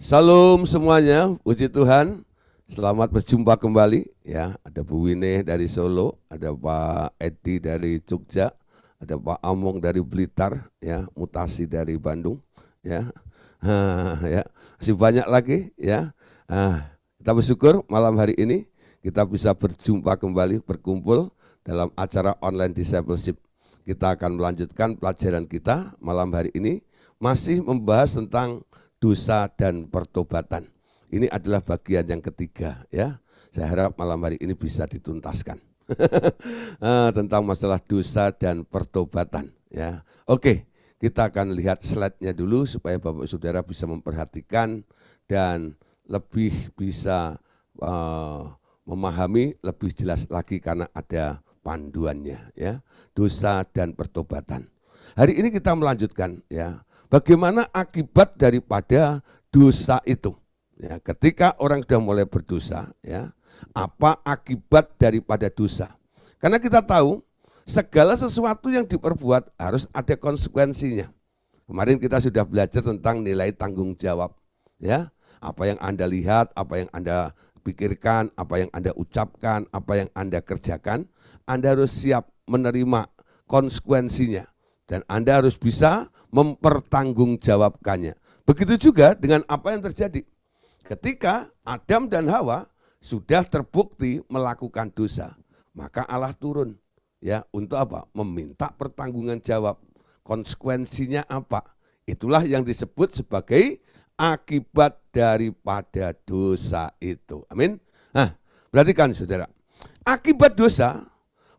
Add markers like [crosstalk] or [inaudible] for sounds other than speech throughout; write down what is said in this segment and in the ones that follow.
Salam semuanya, puji Tuhan. Selamat berjumpa kembali ya. Ada Bu Wine dari Solo, ada Pak Edi dari Jogja, ada Pak Among dari Blitar ya, mutasi dari Bandung ya. Ha, ya, masih banyak lagi ya. Ah, kita bersyukur malam hari ini kita bisa berjumpa kembali berkumpul dalam acara online discipleship. Kita akan melanjutkan pelajaran kita malam hari ini masih membahas tentang dosa dan pertobatan. Ini adalah bagian yang ketiga ya. Saya harap malam hari ini bisa dituntaskan [laughs] eh, tentang masalah dosa dan pertobatan ya. Oke, kita akan lihat slide-nya dulu supaya Bapak Saudara bisa memperhatikan dan lebih bisa uh, memahami lebih jelas lagi karena ada panduannya ya. Dosa dan pertobatan. Hari ini kita melanjutkan ya Bagaimana akibat daripada dosa itu? Ya, ketika orang sudah mulai berdosa, ya, apa akibat daripada dosa? Karena kita tahu segala sesuatu yang diperbuat harus ada konsekuensinya. Kemarin kita sudah belajar tentang nilai tanggung jawab, ya. Apa yang Anda lihat, apa yang Anda pikirkan, apa yang Anda ucapkan, apa yang Anda kerjakan, Anda harus siap menerima konsekuensinya. Dan Anda harus bisa mempertanggungjawabkannya. Begitu juga dengan apa yang terjadi. Ketika Adam dan Hawa sudah terbukti melakukan dosa, maka Allah turun ya untuk apa? Meminta pertanggungan jawab. Konsekuensinya apa? Itulah yang disebut sebagai akibat daripada dosa itu. Amin. Nah, perhatikan saudara. Akibat dosa,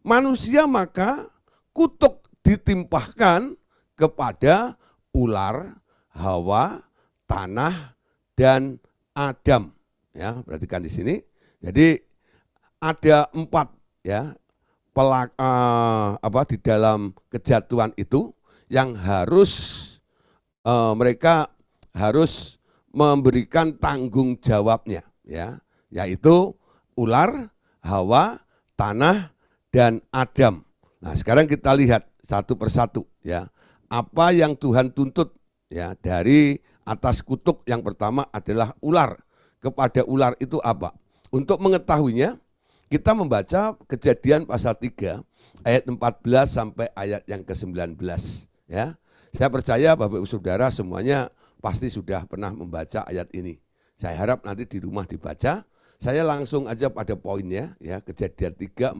manusia maka kutuk ditimpahkan kepada ular, hawa, tanah, dan Adam. Ya, perhatikan di sini. Jadi ada empat ya pelak, uh, apa di dalam kejatuhan itu yang harus uh, mereka harus memberikan tanggung jawabnya ya yaitu ular, hawa, tanah dan Adam. Nah, sekarang kita lihat satu persatu ya. Apa yang Tuhan tuntut ya dari atas kutuk yang pertama adalah ular. Kepada ular itu apa? Untuk mengetahuinya kita membaca kejadian pasal 3 ayat 14 sampai ayat yang ke-19 ya. Saya percaya Bapak Ibu Saudara semuanya pasti sudah pernah membaca ayat ini. Saya harap nanti di rumah dibaca. Saya langsung aja pada poinnya ya kejadian 3 14.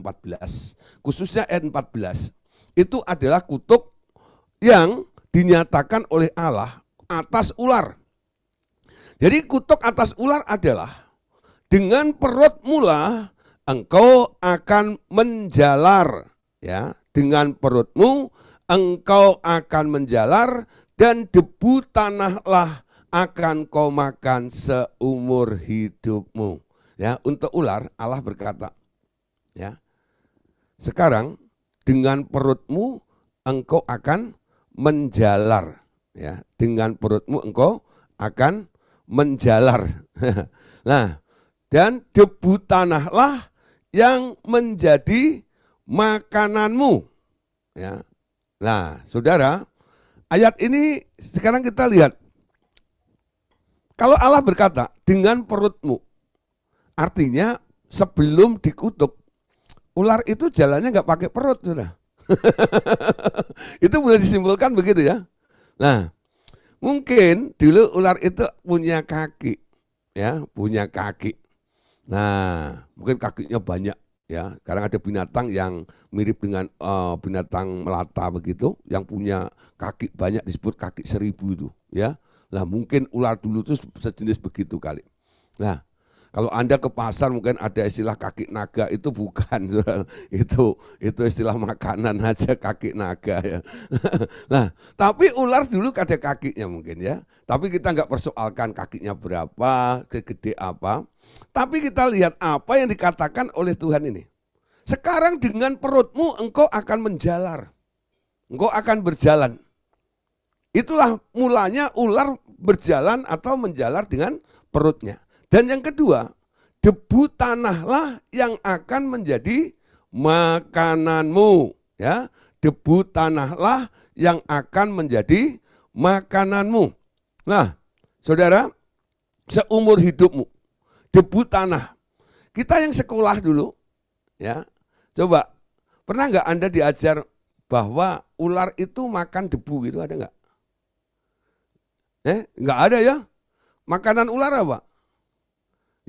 Khususnya ayat 14 itu adalah kutuk yang dinyatakan oleh Allah atas ular. Jadi kutuk atas ular adalah dengan perut mula engkau akan menjalar ya dengan perutmu engkau akan menjalar dan debu tanahlah akan kau makan seumur hidupmu ya untuk ular Allah berkata ya sekarang dengan perutmu engkau akan menjalar ya dengan perutmu engkau akan menjalar [laughs] nah dan debu tanahlah yang menjadi makananmu ya nah saudara ayat ini sekarang kita lihat kalau Allah berkata dengan perutmu artinya sebelum dikutuk ular itu jalannya nggak pakai perut sudah. [laughs] itu boleh disimpulkan begitu ya. Nah, mungkin dulu ular itu punya kaki, ya, punya kaki. Nah, mungkin kakinya banyak ya. Karena ada binatang yang mirip dengan uh, binatang melata begitu, yang punya kaki banyak disebut kaki seribu itu, ya. Nah, mungkin ular dulu itu sejenis begitu kali. Nah, kalau Anda ke pasar mungkin ada istilah kaki naga itu bukan [laughs] itu itu istilah makanan aja kaki naga ya. [laughs] nah, tapi ular dulu ada kakinya mungkin ya. Tapi kita nggak persoalkan kakinya berapa, kegede apa. Tapi kita lihat apa yang dikatakan oleh Tuhan ini. Sekarang dengan perutmu engkau akan menjalar. Engkau akan berjalan. Itulah mulanya ular berjalan atau menjalar dengan perutnya. Dan yang kedua, debu tanahlah yang akan menjadi makananmu, ya. Debu tanahlah yang akan menjadi makananmu. Nah, Saudara, seumur hidupmu debu tanah. Kita yang sekolah dulu, ya. Coba pernah nggak Anda diajar bahwa ular itu makan debu gitu ada nggak? Eh, nggak ada ya. Makanan ular apa?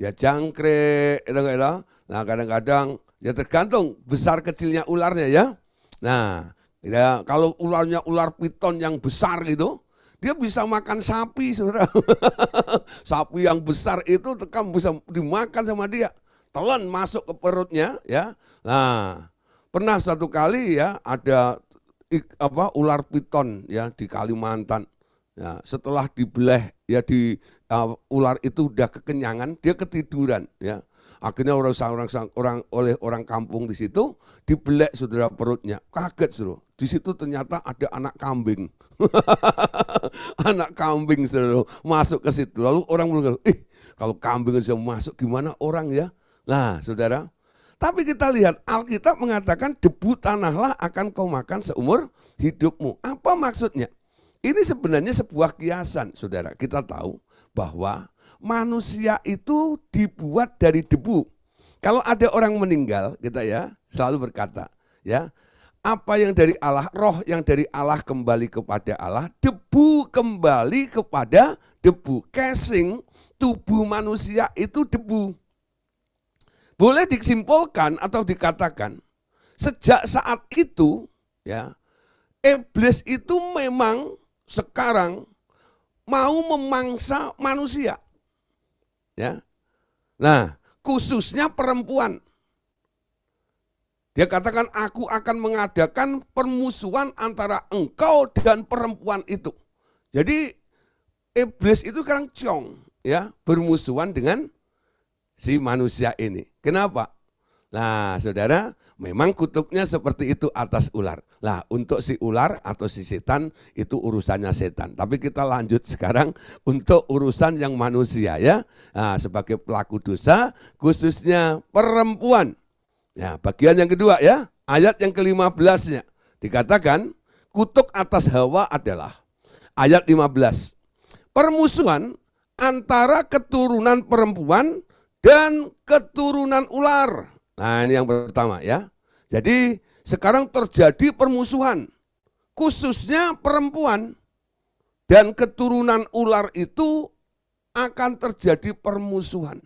ya jangkrik, itu ya ya. Nah kadang-kadang ya tergantung besar kecilnya ularnya ya. Nah ya kalau ularnya ular piton yang besar gitu, dia bisa makan sapi saudara. [laughs] sapi yang besar itu tekan bisa dimakan sama dia. Telan masuk ke perutnya ya. Nah pernah satu kali ya ada ik, apa ular piton ya di Kalimantan. Ya, setelah dibelah ya di uh, ular itu udah kekenyangan, dia ketiduran ya. Akhirnya orang orang orang oleh orang kampung di situ dibelek saudara perutnya. Kaget suruh. Di situ ternyata ada anak kambing. [laughs] anak kambing suruh masuk ke situ. Lalu orang mulai, "Ih, kalau kambing bisa masuk gimana orang ya?" Nah, saudara, tapi kita lihat Alkitab mengatakan debu tanahlah akan kau makan seumur hidupmu. Apa maksudnya? Ini sebenarnya sebuah kiasan, saudara. Kita tahu bahwa manusia itu dibuat dari debu. Kalau ada orang meninggal, kita ya selalu berkata, ya apa yang dari Allah, roh yang dari Allah kembali kepada Allah, debu kembali kepada debu. Casing tubuh manusia itu debu. Boleh disimpulkan atau dikatakan, sejak saat itu ya iblis itu memang sekarang mau memangsa manusia. Ya. Nah, khususnya perempuan. Dia katakan aku akan mengadakan permusuhan antara engkau dan perempuan itu. Jadi iblis itu sekarang ciong ya bermusuhan dengan si manusia ini. Kenapa? Nah, saudara, memang kutubnya seperti itu atas ular. Nah, untuk si ular atau si setan itu urusannya setan. Tapi kita lanjut [laughs] sekarang untuk urusan yang manusia ya. Nah, sebagai pelaku dosa, khususnya perempuan. Ya, bagian yang kedua ya, ayat yang ke kelima belasnya. Dikatakan, kutuk atas hawa adalah ayat 15. Permusuhan antara keturunan perempuan dan keturunan ular. Nah ini yang pertama ya. Jadi sekarang terjadi permusuhan, khususnya perempuan dan keturunan ular itu akan terjadi permusuhan.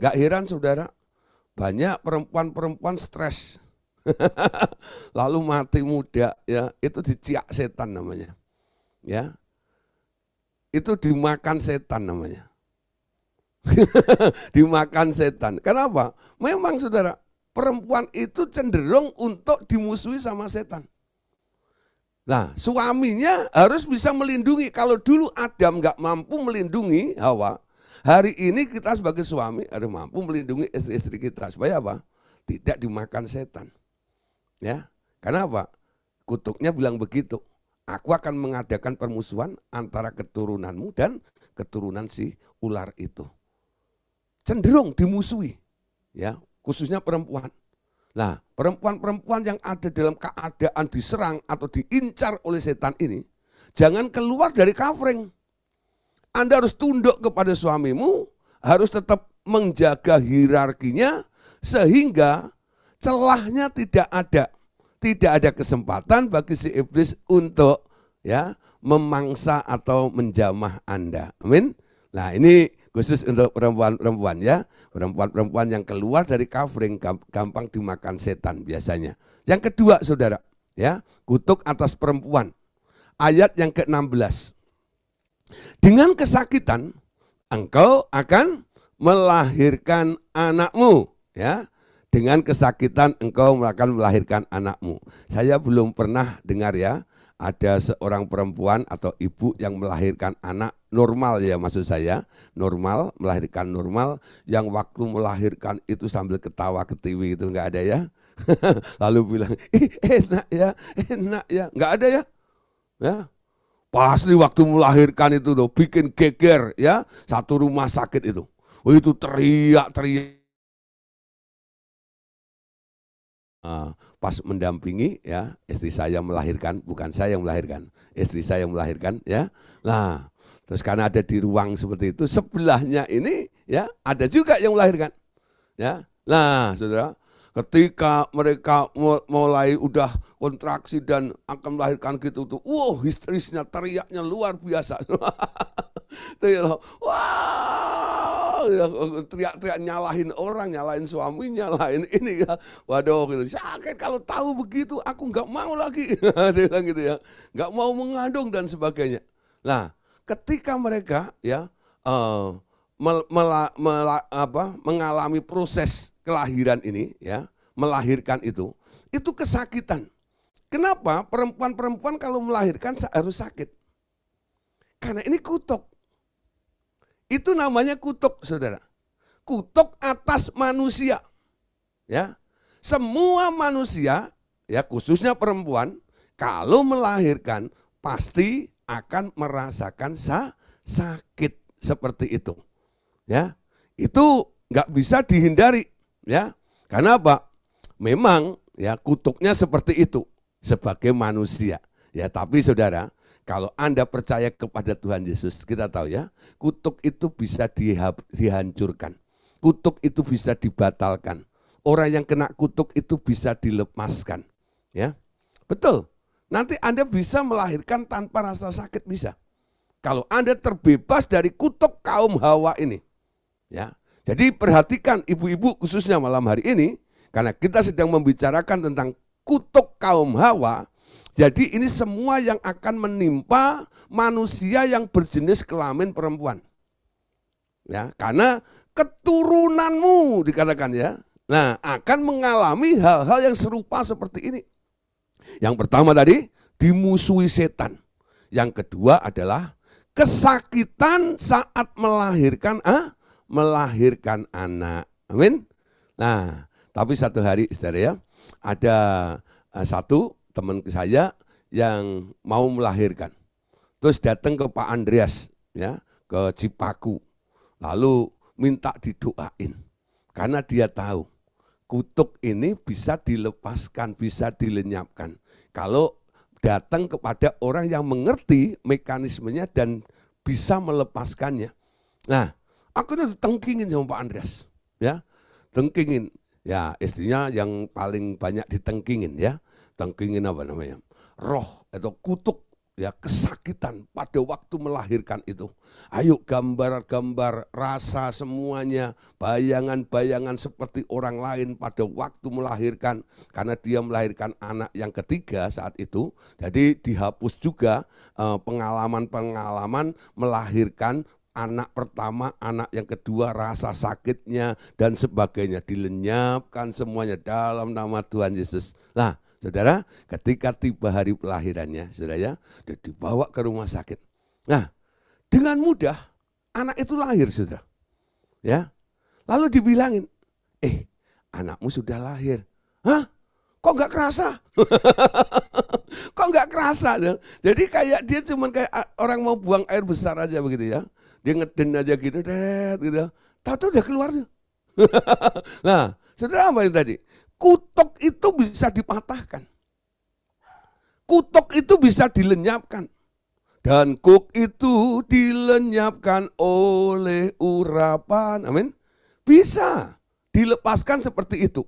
nggak heran saudara, banyak perempuan-perempuan stres. [laughs] Lalu mati muda ya, itu diciak setan namanya. Ya. Itu dimakan setan namanya. [laughs] dimakan setan. Kenapa? Memang saudara, perempuan itu cenderung untuk dimusuhi sama setan. Nah, suaminya harus bisa melindungi. Kalau dulu Adam nggak mampu melindungi Hawa, hari ini kita sebagai suami harus mampu melindungi istri-istri kita. Supaya apa? Tidak dimakan setan. Ya, karena apa? Kutuknya bilang begitu. Aku akan mengadakan permusuhan antara keturunanmu dan keturunan si ular itu cenderung dimusuhi. Ya, khususnya perempuan. Nah, perempuan-perempuan yang ada dalam keadaan diserang atau diincar oleh setan ini, jangan keluar dari covering. Anda harus tunduk kepada suamimu, harus tetap menjaga hierarkinya sehingga celahnya tidak ada. Tidak ada kesempatan bagi si iblis untuk ya memangsa atau menjamah Anda. Amin. Nah, ini khusus untuk perempuan-perempuan ya. Perempuan-perempuan yang keluar dari covering gampang dimakan setan biasanya. Yang kedua saudara, ya kutuk atas perempuan. Ayat yang ke-16. Dengan kesakitan engkau akan melahirkan anakmu ya dengan kesakitan engkau akan melahirkan anakmu. Saya belum pernah dengar ya ada seorang perempuan atau ibu yang melahirkan anak normal ya maksud saya normal melahirkan normal yang waktu melahirkan itu sambil ketawa ketiwi itu nggak ada ya [laughs] lalu bilang Ih, enak ya enak ya nggak ada ya ya pasti waktu melahirkan itu loh bikin geger ya satu rumah sakit itu oh, itu teriak teriak nah, pas mendampingi ya istri saya melahirkan bukan saya yang melahirkan istri saya yang melahirkan ya nah terus karena ada di ruang seperti itu sebelahnya ini ya ada juga yang melahirkan ya nah saudara ketika mereka mulai udah kontraksi dan akan melahirkan gitu tuh wow histerisnya teriaknya luar biasa [laughs] ya wah Ya, teriak-teriak nyalahin orang, nyalahin suami, nyalahin ini ya. Waduh gitu. Sakit kalau tahu begitu aku nggak mau lagi. [laughs] Dia bilang gitu ya. Nggak mau mengandung dan sebagainya. Nah, ketika mereka ya uh, mela, mela, apa, mengalami proses kelahiran ini ya, melahirkan itu, itu kesakitan. Kenapa perempuan-perempuan kalau melahirkan harus sakit? Karena ini kutuk. Itu namanya kutuk, saudara. Kutuk atas manusia. Ya, semua manusia, ya khususnya perempuan, kalau melahirkan pasti akan merasakan sa sakit seperti itu. Ya, itu nggak bisa dihindari. Ya, karena apa? Memang ya kutuknya seperti itu sebagai manusia. Ya, tapi saudara, kalau Anda percaya kepada Tuhan Yesus, kita tahu ya, kutuk itu bisa dihancurkan. Kutuk itu bisa dibatalkan. Orang yang kena kutuk itu bisa dilepaskan. Ya, Betul. Nanti Anda bisa melahirkan tanpa rasa sakit, bisa. Kalau Anda terbebas dari kutuk kaum hawa ini. ya. Jadi perhatikan ibu-ibu khususnya malam hari ini, karena kita sedang membicarakan tentang kutuk kaum hawa, jadi ini semua yang akan menimpa manusia yang berjenis kelamin perempuan. Ya, karena keturunanmu dikatakan ya. Nah, akan mengalami hal-hal yang serupa seperti ini. Yang pertama tadi dimusuhi setan. Yang kedua adalah kesakitan saat melahirkan ah, melahirkan anak. Amin. Nah, tapi satu hari Saudara ya, ada eh, satu teman saya yang mau melahirkan. Terus datang ke Pak Andreas ya, ke Cipaku. Lalu minta didoain. Karena dia tahu kutuk ini bisa dilepaskan, bisa dilenyapkan. Kalau datang kepada orang yang mengerti mekanismenya dan bisa melepaskannya. Nah, aku itu tengkingin sama Pak Andreas. Ya, tengkingin. Ya, istrinya yang paling banyak ditengkingin ya keinginan apa namanya roh atau kutuk ya kesakitan pada waktu melahirkan itu. Ayo gambar-gambar rasa semuanya, bayangan-bayangan seperti orang lain pada waktu melahirkan karena dia melahirkan anak yang ketiga saat itu. Jadi dihapus juga eh, pengalaman-pengalaman melahirkan anak pertama, anak yang kedua, rasa sakitnya dan sebagainya dilenyapkan semuanya dalam nama Tuhan Yesus. Nah, Saudara, ketika tiba hari kelahirannya, saudara ya, dia dibawa ke rumah sakit. Nah, dengan mudah anak itu lahir, saudara. Ya, lalu dibilangin, eh, anakmu sudah lahir. Hah? Kok nggak kerasa? [laughs] Kok nggak kerasa? ya? Jadi kayak dia cuman kayak ah, orang mau buang air besar aja begitu ya. Dia ngeden aja gitu, deh gitu. Ya. Tahu-tahu udah keluar. [laughs] nah, saudara apa yang tadi? kutuk itu bisa dipatahkan. Kutuk itu bisa dilenyapkan. Dan kuk itu dilenyapkan oleh urapan. Amin. Bisa dilepaskan seperti itu.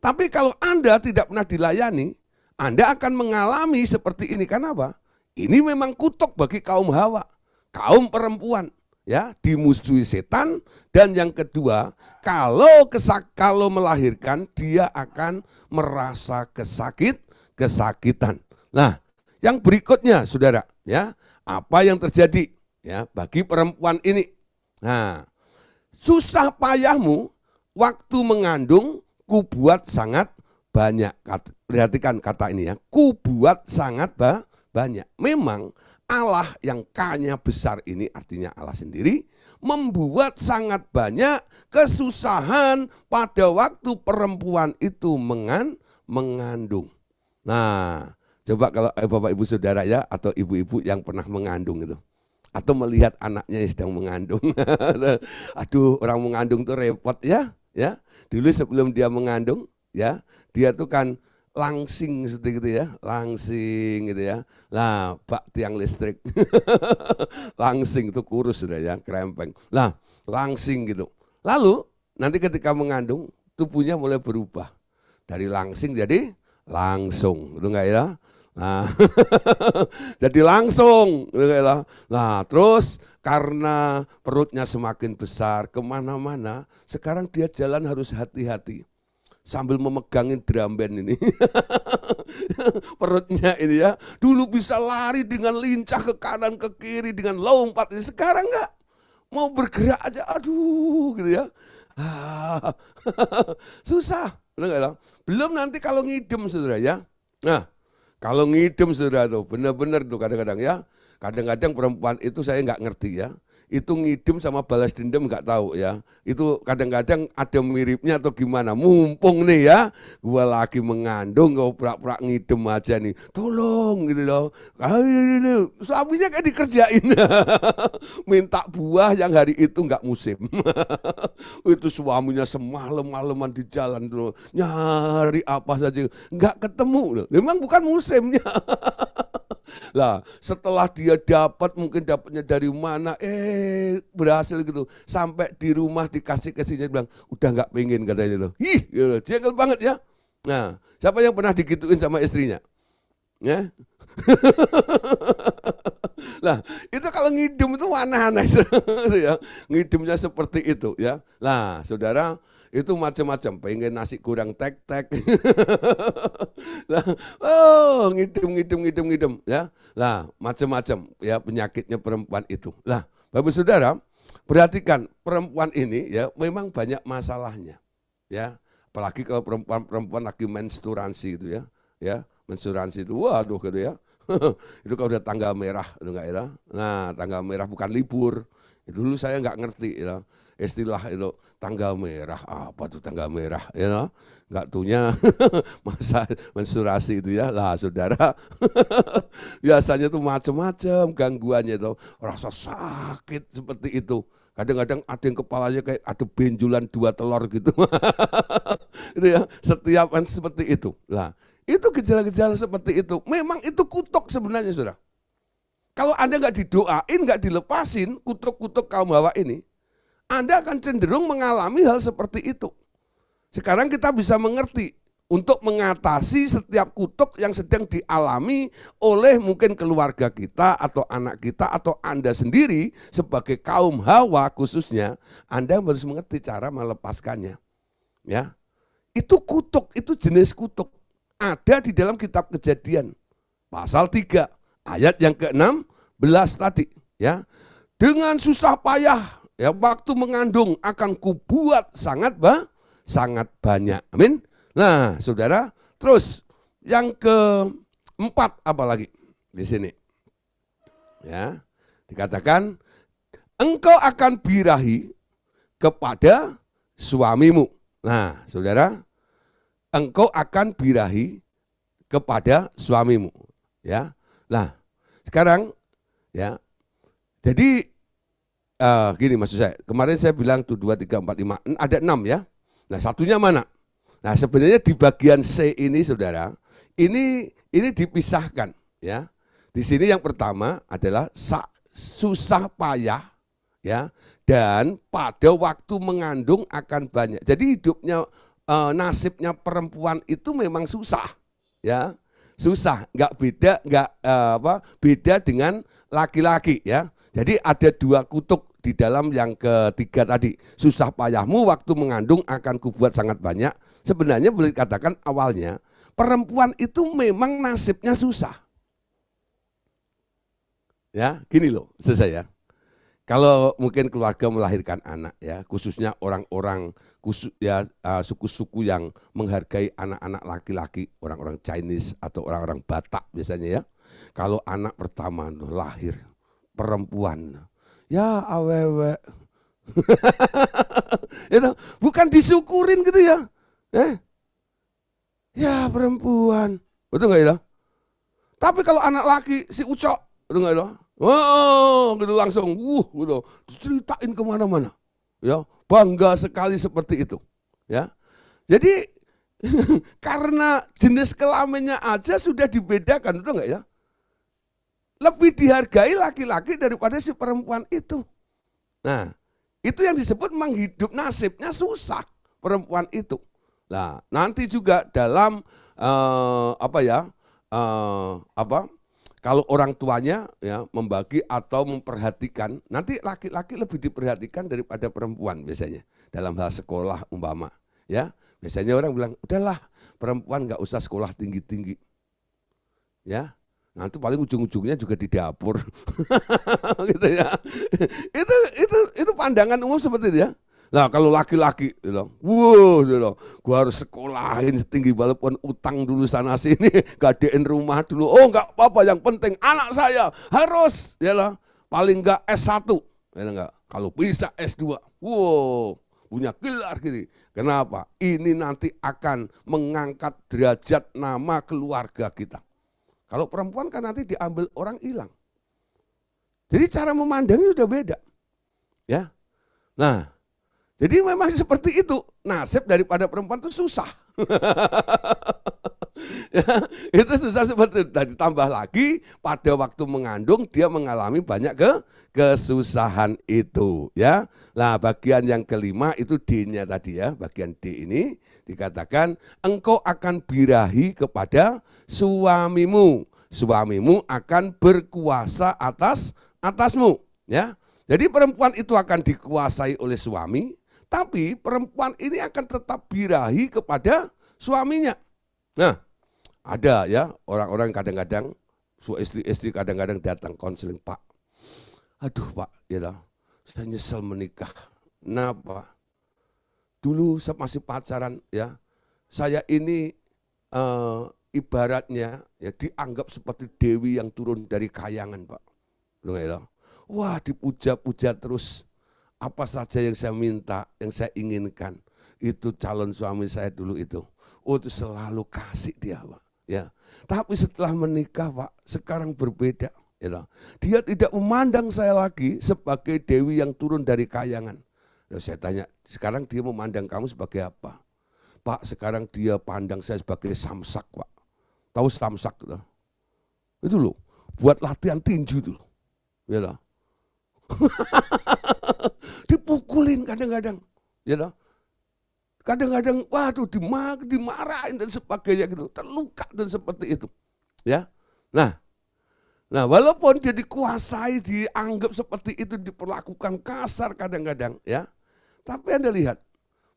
Tapi kalau Anda tidak pernah dilayani, Anda akan mengalami seperti ini. Karena apa? Ini memang kutuk bagi kaum hawa, kaum perempuan ya dimusuhi setan dan yang kedua kalau kesak kalau melahirkan dia akan merasa kesakit kesakitan nah yang berikutnya saudara ya apa yang terjadi ya bagi perempuan ini nah susah payahmu waktu mengandung kubuat sangat banyak perhatikan kata ini ya kubuat sangat ba banyak memang Allah yang kanya besar ini artinya Allah sendiri membuat sangat banyak kesusahan pada waktu perempuan itu mengan mengandung. Nah, coba kalau eh, Bapak Ibu Saudara ya atau ibu-ibu yang pernah mengandung itu atau melihat anaknya yang sedang mengandung. [laughs] Aduh, orang mengandung tuh repot ya, ya. Dulu sebelum dia mengandung, ya, dia tuh kan langsing seperti gitu ya, langsing gitu ya. Nah, pak tiang listrik. [laughs] langsing itu kurus sudah ya, krempeng. Nah, langsing gitu. Lalu nanti ketika mengandung tubuhnya mulai berubah. Dari langsing jadi langsung, itu enggak ya? Nah, [laughs] jadi langsung, gitu ya. Nah, terus karena perutnya semakin besar kemana-mana, sekarang dia jalan harus hati-hati sambil memegangin drum band ini. [laughs] Perutnya ini ya. Dulu bisa lari dengan lincah ke kanan ke kiri dengan lompat ini sekarang enggak. Mau bergerak aja aduh gitu ya. Ah, [laughs] susah. Belum nanti kalau ngidem saudara ya. Nah, kalau ngidem saudara tuh benar-benar tuh kadang-kadang ya. Kadang-kadang perempuan itu saya nggak ngerti ya itu ngidem sama balas dendam nggak tahu ya. Itu kadang-kadang ada miripnya atau gimana. Mumpung nih ya, gua lagi mengandung gue prak-prak ngidem aja nih. Tolong gitu loh. Ah, suaminya kayak dikerjain. [laughs] Minta buah yang hari itu nggak musim. [laughs] itu suaminya semalem malaman di jalan dulu nyari apa saja nggak ketemu. Memang bukan musimnya. [laughs] Lah, setelah dia dapat mungkin dapatnya dari mana, eh berhasil gitu. Sampai di rumah dikasih ke sini bilang, "Udah nggak pengen," katanya loh. Ih, gitu. jengkel banget ya. Nah, siapa yang pernah digituin sama istrinya? Ya. [laughs] lah, itu kalau ngidum itu aneh-aneh [laughs] gitu ya. ngidumnya seperti itu ya. Lah, Saudara, itu macam-macam pengen nasi kurang tek tek nah, [laughs] oh ngidem ngidem ngidem ngidem ya lah macam-macam ya penyakitnya perempuan itu lah bapak saudara perhatikan perempuan ini ya memang banyak masalahnya ya apalagi kalau perempuan-perempuan lagi menstruasi itu ya ya menstruasi itu waduh gitu ya [laughs] itu kalau udah tanggal merah, udah enggak ya. Nah, tanggal merah bukan libur. Dulu saya nggak ngerti ya istilah itu tanggal merah apa tuh tanggal merah ya you know? nggak tuhnya [laughs] masa menstruasi itu ya lah saudara [laughs] biasanya tuh macam-macam gangguannya itu rasa sakit seperti itu kadang-kadang ada yang kepalanya kayak ada benjolan dua telur gitu [laughs] itu ya setiap kan seperti itu lah itu gejala-gejala seperti itu memang itu kutuk sebenarnya saudara kalau Anda nggak didoain, nggak dilepasin kutuk-kutuk kaum hawa ini, anda akan cenderung mengalami hal seperti itu. Sekarang kita bisa mengerti untuk mengatasi setiap kutuk yang sedang dialami oleh mungkin keluarga kita atau anak kita atau Anda sendiri sebagai kaum hawa khususnya Anda harus mengerti cara melepaskannya. Ya. Itu kutuk, itu jenis kutuk. Ada di dalam kitab Kejadian pasal 3 ayat yang ke-16 tadi, ya. Dengan susah payah Ya, waktu mengandung akan kubuat sangat ba sangat banyak. Amin. Nah, Saudara, terus yang keempat apa lagi di sini. Ya. Dikatakan engkau akan birahi kepada suamimu. Nah, Saudara, engkau akan birahi kepada suamimu, ya. Nah, sekarang ya. Jadi uh, gini maksud saya, kemarin saya bilang tuh 2, 3, 4, 5, ada 6 ya. Nah satunya mana? Nah sebenarnya di bagian C ini saudara, ini ini dipisahkan ya. Di sini yang pertama adalah susah payah ya dan pada waktu mengandung akan banyak. Jadi hidupnya e, nasibnya perempuan itu memang susah ya susah nggak beda nggak e, apa beda dengan laki-laki ya jadi ada dua kutuk di dalam yang ketiga tadi. Susah payahmu waktu mengandung akan kubuat sangat banyak. Sebenarnya boleh dikatakan awalnya perempuan itu memang nasibnya susah. Ya, gini loh, selesai ya. Kalau mungkin keluarga melahirkan anak ya, khususnya orang-orang khusus ya ah, suku-suku yang menghargai anak-anak laki-laki, orang-orang Chinese atau orang-orang Batak biasanya ya. Kalau anak pertama lahir, perempuan. Ya awewe. [laughs] itu bukan disyukurin gitu ya. Eh. Ya perempuan. Betul nggak itu? Tapi kalau anak laki si Ucok, betul nggak itu? Oh, gitu langsung, uh gitu, ceritain kemana-mana, ya bangga sekali seperti itu, ya. Jadi [laughs] karena jenis kelaminnya aja sudah dibedakan, betul nggak ya? lebih dihargai laki-laki daripada si perempuan itu. Nah, itu yang disebut menghidup nasibnya susah perempuan itu. Nah, nanti juga dalam uh, apa ya? Uh, apa? Kalau orang tuanya ya membagi atau memperhatikan, nanti laki-laki lebih diperhatikan daripada perempuan biasanya dalam hal sekolah umpama, ya. Biasanya orang bilang, udahlah perempuan nggak usah sekolah tinggi-tinggi. Ya, nanti paling ujung-ujungnya juga di dapur [laughs] gitu ya itu itu itu pandangan umum seperti itu ya Nah kalau laki-laki bilang, wow, gitu. gitu gua harus sekolahin setinggi walaupun utang dulu sana sini, [laughs] gadein rumah dulu. Oh nggak apa-apa, yang penting anak saya harus, ya gitu lah, paling nggak S1, ya enggak. Gitu kalau bisa S2, wow, punya gelar gini. Kenapa? Ini nanti akan mengangkat derajat nama keluarga kita. Kalau perempuan kan nanti diambil orang hilang. Jadi cara memandangnya sudah beda. Ya. Nah, jadi memang seperti itu. Nasib daripada perempuan itu susah. [laughs] ya, [laughs] itu susah seperti itu. Dan ditambah lagi pada waktu mengandung dia mengalami banyak ke kesusahan itu ya. Nah bagian yang kelima itu D-nya tadi ya. Bagian D ini dikatakan engkau akan birahi kepada suamimu. Suamimu akan berkuasa atas atasmu ya. Jadi perempuan itu akan dikuasai oleh suami, tapi perempuan ini akan tetap birahi kepada suaminya. Nah, ada ya orang-orang kadang-kadang su istri-istri kadang-kadang datang konseling Pak. Aduh Pak, ya lah, saya nyesel menikah. Kenapa? Dulu saya masih pacaran ya. Saya ini uh, ibaratnya ya dianggap seperti dewi yang turun dari kayangan Pak. Loh, ya Wah dipuja-puja terus apa saja yang saya minta, yang saya inginkan. Itu calon suami saya dulu itu. Oh itu selalu kasih dia Pak. Ya. Tapi setelah menikah Pak, sekarang berbeda. Ya. Dia tidak memandang saya lagi sebagai dewi yang turun dari kayangan. Lalu saya tanya, sekarang dia memandang kamu sebagai apa? Pak, sekarang dia pandang saya sebagai samsak Pak. Tahu samsak? Loh? Gitu? Itu loh, buat latihan tinju itu loh. Ya [laughs] Dipukulin kadang-kadang. Ya loh kadang-kadang waduh dimak dimarahin dan sebagainya gitu terluka dan seperti itu ya nah nah walaupun dia dikuasai dianggap seperti itu diperlakukan kasar kadang-kadang ya tapi anda lihat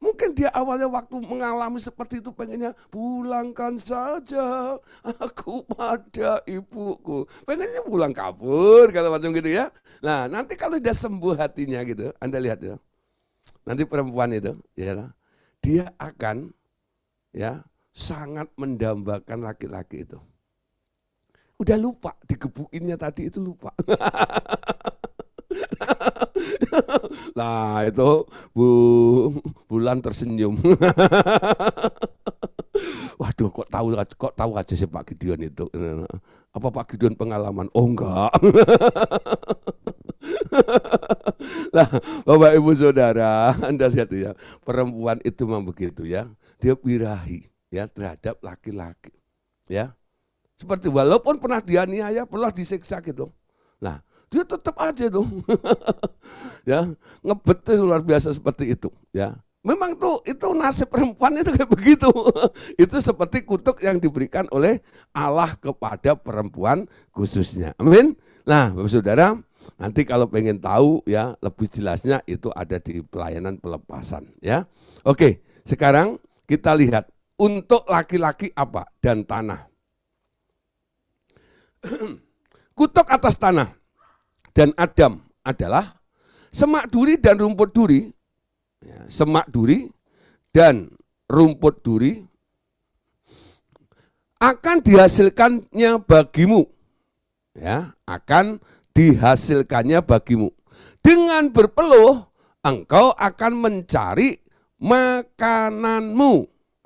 Mungkin dia awalnya waktu mengalami seperti itu pengennya pulangkan saja aku pada ibuku. Pengennya pulang kabur kalau macam gitu ya. Nah nanti kalau sudah sembuh hatinya gitu, Anda lihat ya. Nanti perempuan itu ya dia akan ya sangat mendambakan laki-laki itu. Udah lupa digebukinnya tadi itu lupa. nah [laughs] itu bu bulan tersenyum. [laughs] Waduh kok tahu kok tahu aja sih Pak Gideon itu. Apa Pak Gideon pengalaman? Oh enggak. [laughs] [laughs] lah, Bapak Ibu Saudara, [laughs] Anda lihat ya, perempuan itu memang begitu ya. Dia birahi ya terhadap laki-laki. Ya. Seperti walaupun pernah dianiaya, pernah disiksa gitu. Nah, dia tetap aja tuh. [laughs] ya, ngebetnya luar biasa seperti itu, ya. Memang tuh itu nasib perempuan itu kayak begitu. itu seperti kutuk yang diberikan oleh Allah kepada perempuan khususnya. Amin. Nah, Bapak Saudara, Nanti kalau pengen tahu ya lebih jelasnya itu ada di pelayanan pelepasan ya. Oke, sekarang kita lihat untuk laki-laki apa dan tanah. [clears throat] kutuk atas tanah dan Adam adalah semak duri dan rumput duri. Ya, semak duri dan rumput duri akan dihasilkannya bagimu. Ya, akan dihasilkannya bagimu. Dengan berpeluh, engkau akan mencari makananmu.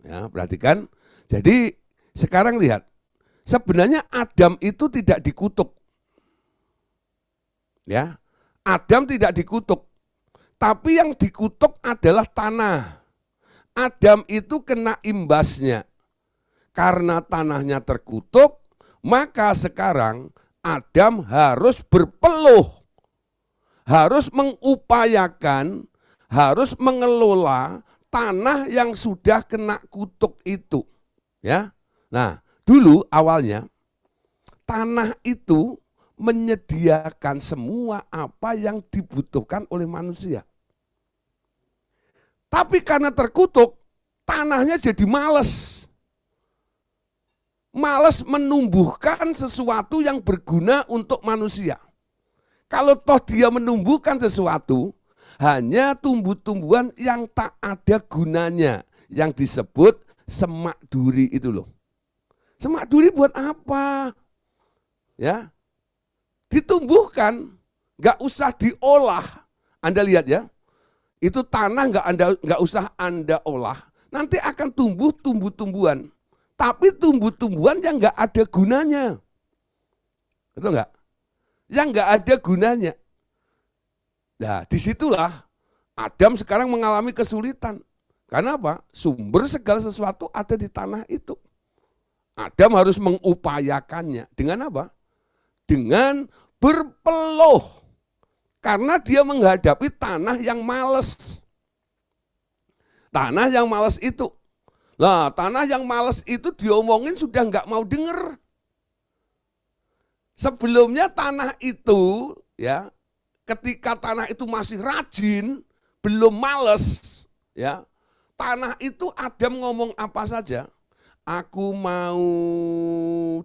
Ya, perhatikan. Jadi sekarang lihat, sebenarnya Adam itu tidak dikutuk. Ya, Adam tidak dikutuk. Tapi yang dikutuk adalah tanah. Adam itu kena imbasnya. Karena tanahnya terkutuk, maka sekarang Adam harus berpeluh, harus mengupayakan, harus mengelola tanah yang sudah kena kutuk itu. Ya. Nah, dulu awalnya tanah itu menyediakan semua apa yang dibutuhkan oleh manusia. Tapi karena terkutuk, tanahnya jadi males males menumbuhkan sesuatu yang berguna untuk manusia. Kalau toh dia menumbuhkan sesuatu, hanya tumbuh-tumbuhan yang tak ada gunanya, yang disebut semak duri itu loh. Semak duri buat apa? Ya, ditumbuhkan, nggak usah diolah. Anda lihat ya, itu tanah nggak anda nggak usah anda olah, nanti akan tumbuh tumbuh-tumbuhan. Tapi tumbuh-tumbuhan yang nggak ada gunanya. Betul nggak? Yang nggak ada gunanya. Nah, disitulah Adam sekarang mengalami kesulitan. Karena apa? Sumber segala sesuatu ada di tanah itu. Adam harus mengupayakannya. Dengan apa? Dengan berpeluh. Karena dia menghadapi tanah yang males. Tanah yang males itu. Nah, tanah yang males itu diomongin sudah nggak mau denger. Sebelumnya tanah itu ya, ketika tanah itu masih rajin, belum males ya. Tanah itu Adam ngomong apa saja. Aku mau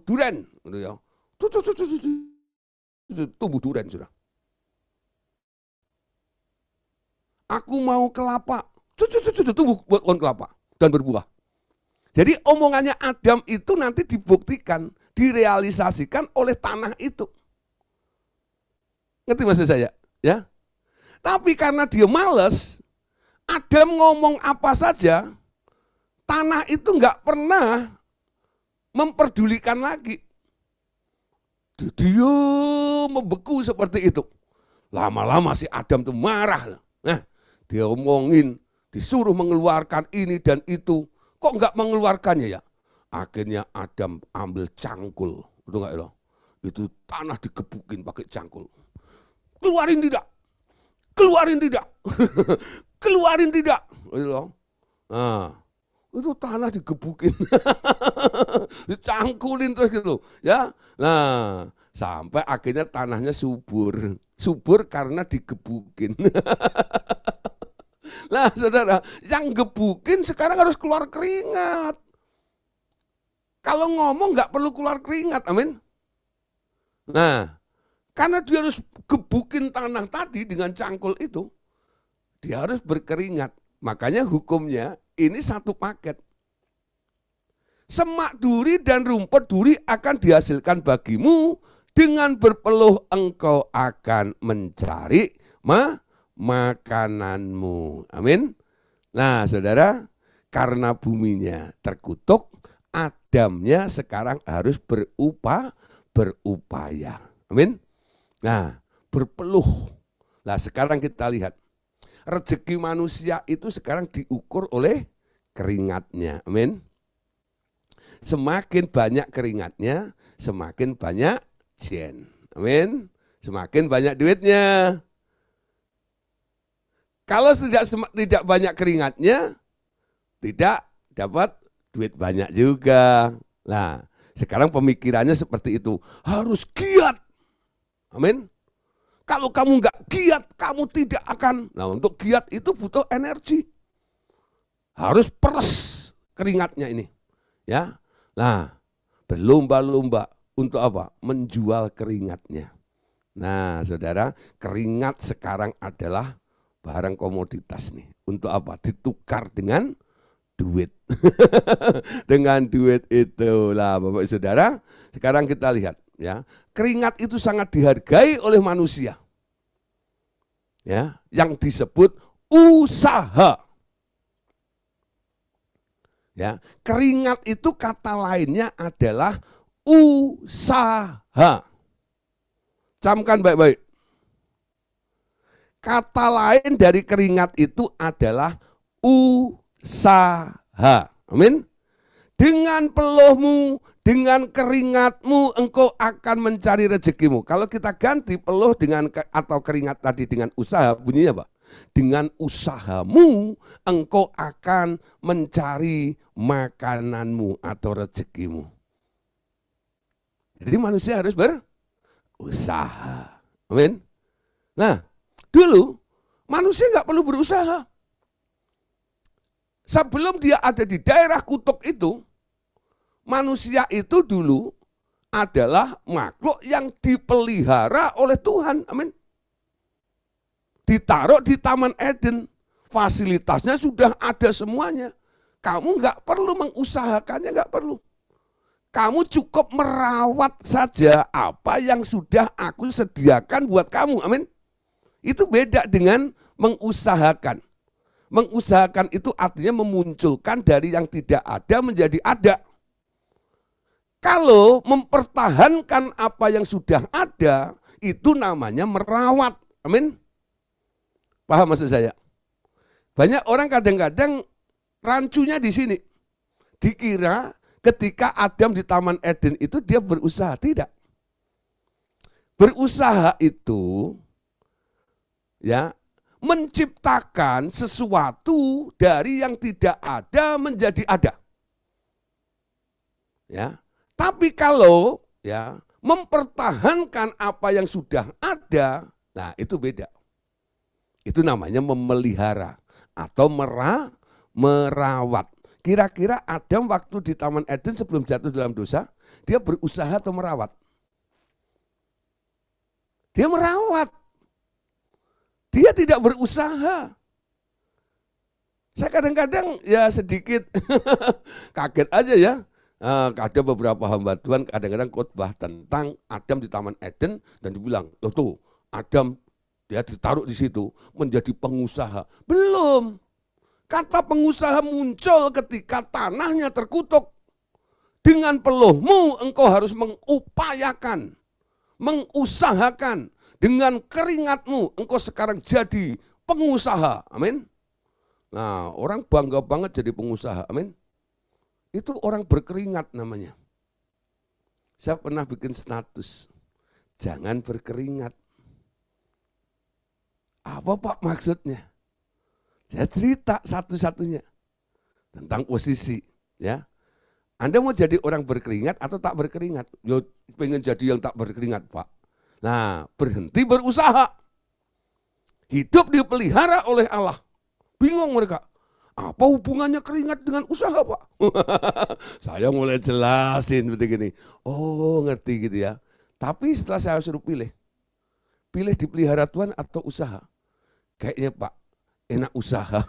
duren gitu ya. Tumbuh duren sudah. Aku mau kelapa. Tumbuh buat pohon kelapa dan berbuah. Jadi omongannya Adam itu nanti dibuktikan, direalisasikan oleh tanah itu. Ngerti maksud saya? Ya. Tapi karena dia males, Adam ngomong apa saja, tanah itu nggak pernah memperdulikan lagi. Dia membeku seperti itu. Lama-lama si Adam tuh marah. Nah, dia omongin, disuruh mengeluarkan ini dan itu Kok enggak mengeluarkannya ya? Akhirnya Adam ambil cangkul. Itu enggak ya? Itu tanah dikebukin pakai cangkul. Keluarin tidak. Keluarin tidak. [laughs] Keluarin tidak. Itu loh. Nah, itu tanah digebukin. [laughs] Dicangkulin terus gitu. Ya. Nah, sampai akhirnya tanahnya subur. Subur karena digebukin. [laughs] Lah saudara, yang gebukin sekarang harus keluar keringat. Kalau ngomong nggak perlu keluar keringat, amin. Nah, karena dia harus gebukin tanah tadi dengan cangkul itu, dia harus berkeringat. Makanya hukumnya ini satu paket. Semak duri dan rumput duri akan dihasilkan bagimu dengan berpeluh engkau akan mencari mah makananmu. Amin. Nah, saudara, karena buminya terkutuk, Adamnya sekarang harus berupah, berupaya. Amin. Nah, berpeluh. Nah, sekarang kita lihat. Rezeki manusia itu sekarang diukur oleh keringatnya. Amin. Semakin banyak keringatnya, semakin banyak jen. Amin. Semakin banyak duitnya. Kalau tidak tidak banyak keringatnya, tidak dapat duit banyak juga. Nah, sekarang pemikirannya seperti itu. Harus giat. Amin. Kalau kamu nggak giat, kamu tidak akan. Nah, untuk giat itu butuh energi. Harus peres keringatnya ini. Ya. Nah, berlomba-lomba untuk apa? Menjual keringatnya. Nah, Saudara, keringat sekarang adalah barang komoditas nih. Untuk apa? Ditukar dengan duit. [laughs] dengan duit itulah Bapak Saudara. Sekarang kita lihat ya. Keringat itu sangat dihargai oleh manusia. Ya, yang disebut usaha. Ya, keringat itu kata lainnya adalah usaha. Camkan baik-baik. Kata lain dari keringat itu adalah usaha. Amin. Dengan peluhmu, dengan keringatmu engkau akan mencari rezekimu. Kalau kita ganti peluh dengan atau keringat tadi dengan usaha, bunyinya apa? Dengan usahamu engkau akan mencari makananmu atau rezekimu. Jadi manusia harus berusaha. Amin. Nah, Dulu manusia nggak perlu berusaha. Sebelum dia ada di daerah kutuk itu, manusia itu dulu adalah makhluk yang dipelihara oleh Tuhan. Amin. Ditaruh di Taman Eden. Fasilitasnya sudah ada semuanya. Kamu nggak perlu mengusahakannya, nggak perlu. Kamu cukup merawat saja apa yang sudah aku sediakan buat kamu. Amin. Itu beda dengan mengusahakan. Mengusahakan itu artinya memunculkan dari yang tidak ada menjadi ada. Kalau mempertahankan apa yang sudah ada, itu namanya merawat. Amin. Paham maksud saya? Banyak orang kadang-kadang rancunya di sini. Dikira ketika Adam di Taman Eden itu dia berusaha. Tidak. Berusaha itu ya menciptakan sesuatu dari yang tidak ada menjadi ada. Ya. Tapi kalau ya mempertahankan apa yang sudah ada, nah itu beda. Itu namanya memelihara atau merah, merawat. Kira-kira Adam waktu di Taman Eden sebelum jatuh dalam dosa, dia berusaha atau merawat? Dia merawat dia tidak berusaha. Saya kadang-kadang ya sedikit [laughs] kaget aja ya. Uh, eh, ada beberapa hamba Tuhan kadang-kadang khotbah tentang Adam di Taman Eden dan dibilang, loh tuh Adam dia ditaruh di situ menjadi pengusaha. Belum. Kata pengusaha muncul ketika tanahnya terkutuk. Dengan peluhmu engkau harus mengupayakan, mengusahakan, dengan keringatmu engkau sekarang jadi pengusaha. Amin. Nah, orang bangga banget jadi pengusaha. Amin. Itu orang berkeringat namanya. Saya pernah bikin status. Jangan berkeringat. Apa Pak maksudnya? Saya cerita satu-satunya tentang posisi, ya. Anda mau jadi orang berkeringat atau tak berkeringat? Yo pengen jadi yang tak berkeringat, Pak. Nah, berhenti berusaha. Hidup dipelihara oleh Allah. Bingung mereka. Apa hubungannya keringat dengan usaha, Pak? [laughs] saya mulai jelasin begini. Oh, ngerti gitu ya. Tapi setelah saya suruh pilih, pilih dipelihara Tuhan atau usaha? Kayaknya Pak, enak usaha.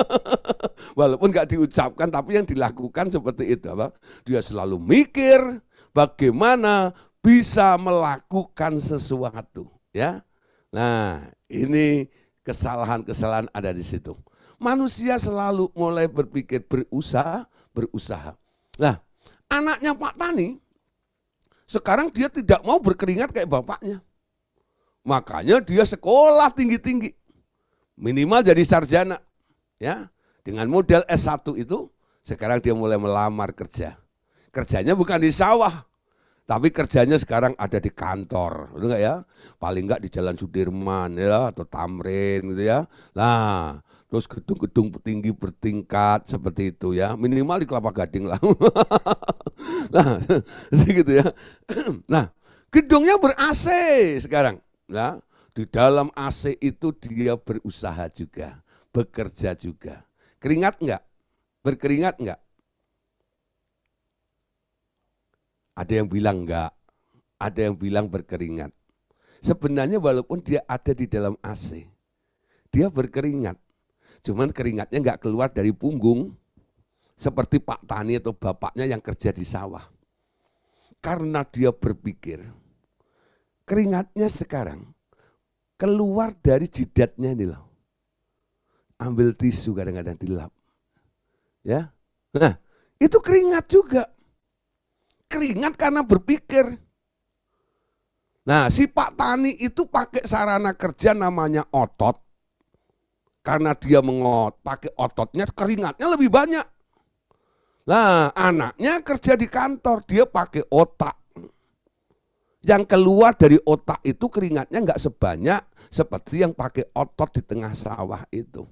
[laughs] Walaupun gak diucapkan, tapi yang dilakukan seperti itu. Pak. Dia selalu mikir bagaimana bisa melakukan sesuatu, ya. Nah, ini kesalahan-kesalahan ada di situ. Manusia selalu mulai berpikir berusaha, berusaha. Nah, anaknya Pak Tani sekarang dia tidak mau berkeringat kayak bapaknya. Makanya dia sekolah tinggi-tinggi. Minimal jadi sarjana, ya. Dengan model S1 itu sekarang dia mulai melamar kerja. Kerjanya bukan di sawah, tapi kerjanya sekarang ada di kantor, betul nggak ya? Paling nggak di Jalan Sudirman ya atau Tamrin gitu ya. Nah, terus gedung-gedung tinggi bertingkat seperti itu ya. Minimal di Kelapa Gading lah. [laughs] nah, [laughs] gitu ya. [clears throat] nah, gedungnya ber AC sekarang. Nah, di dalam AC itu dia berusaha juga, bekerja juga. Keringat enggak? Berkeringat enggak? Ada yang bilang enggak, ada yang bilang berkeringat. Sebenarnya walaupun dia ada di dalam AC, dia berkeringat. Cuman keringatnya enggak keluar dari punggung seperti Pak Tani atau bapaknya yang kerja di sawah. Karena dia berpikir, keringatnya sekarang keluar dari jidatnya ini loh. Ambil tisu kadang-kadang dilap. Ya. Nah, itu keringat juga keringat karena berpikir. Nah, si Pak Tani itu pakai sarana kerja namanya otot. Karena dia mengot, pakai ototnya keringatnya lebih banyak. Nah, anaknya kerja di kantor, dia pakai otak. Yang keluar dari otak itu keringatnya nggak sebanyak seperti yang pakai otot di tengah sawah itu.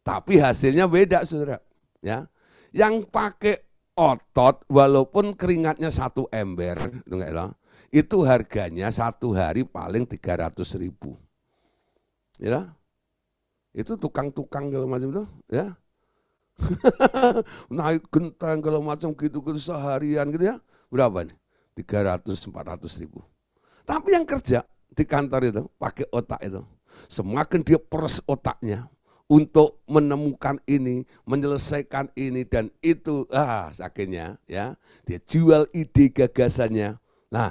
Tapi hasilnya beda, saudara. Ya, yang pakai otot walaupun keringatnya satu ember itu harganya satu hari paling tiga ratus ribu ya itu tukang-tukang kalau macam itu ya [laughs] naik genteng kalau macam gitu gitu seharian gitu ya berapa nih 300 400 ribu tapi yang kerja di kantor itu pakai otak itu semakin dia peres otaknya untuk menemukan ini, menyelesaikan ini dan itu. Ah, sakitnya ya. Dia jual ide gagasannya. Nah,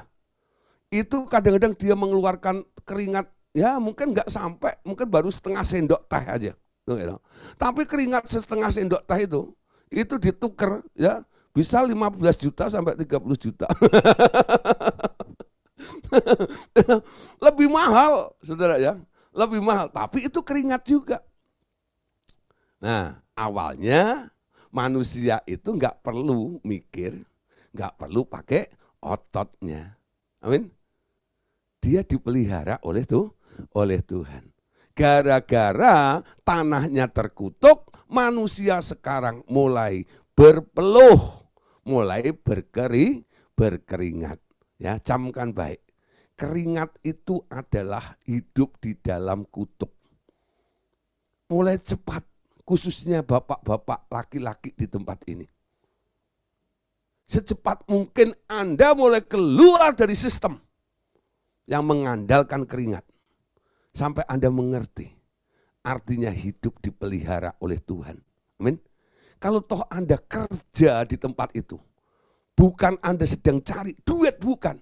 itu kadang-kadang dia mengeluarkan keringat ya mungkin nggak sampai mungkin baru setengah sendok teh aja gitu. tapi keringat setengah sendok teh itu itu ditukar ya bisa 15 juta sampai 30 juta [laughs] lebih mahal saudara ya lebih mahal tapi itu keringat juga Nah, awalnya manusia itu nggak perlu mikir, nggak perlu pakai ototnya. Amin. Dia dipelihara oleh tuh oleh Tuhan. Gara-gara tanahnya terkutuk, manusia sekarang mulai berpeluh, mulai berkeri, berkeringat. Ya, camkan baik. Keringat itu adalah hidup di dalam kutuk. Mulai cepat khususnya bapak-bapak laki-laki di tempat ini. Secepat mungkin Anda mulai keluar dari sistem yang mengandalkan keringat. Sampai Anda mengerti artinya hidup dipelihara oleh Tuhan. Amin. Kalau toh Anda kerja di tempat itu, bukan Anda sedang cari duit, bukan.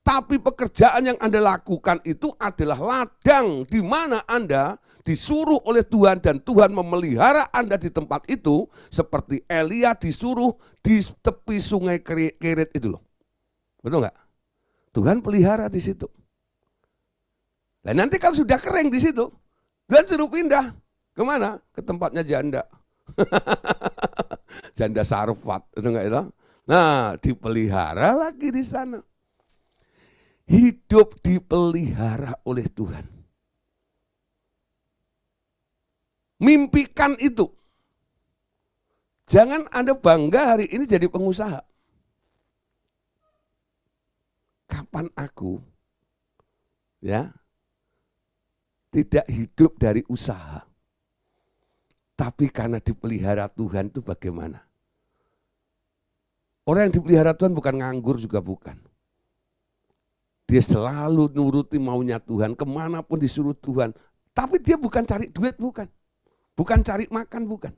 Tapi pekerjaan yang Anda lakukan itu adalah ladang di mana Anda disuruh oleh Tuhan dan Tuhan memelihara Anda di tempat itu seperti Elia disuruh di tepi sungai Kerit itu loh. Betul nggak? Tuhan pelihara di situ. Dan nanti kalau sudah kering di situ, Tuhan suruh pindah. Kemana? Ke tempatnya janda. [laughs] janda sarfat, itu enggak itu? Nah, dipelihara lagi di sana. Hidup dipelihara oleh Tuhan. Mimpikan itu. Jangan Anda bangga hari ini jadi pengusaha. Kapan aku ya tidak hidup dari usaha. Tapi karena dipelihara Tuhan itu bagaimana? Orang yang dipelihara Tuhan bukan nganggur juga bukan. Dia selalu nuruti maunya Tuhan, kemanapun disuruh Tuhan. Tapi dia bukan cari duit, bukan. Bukan cari makan, bukan.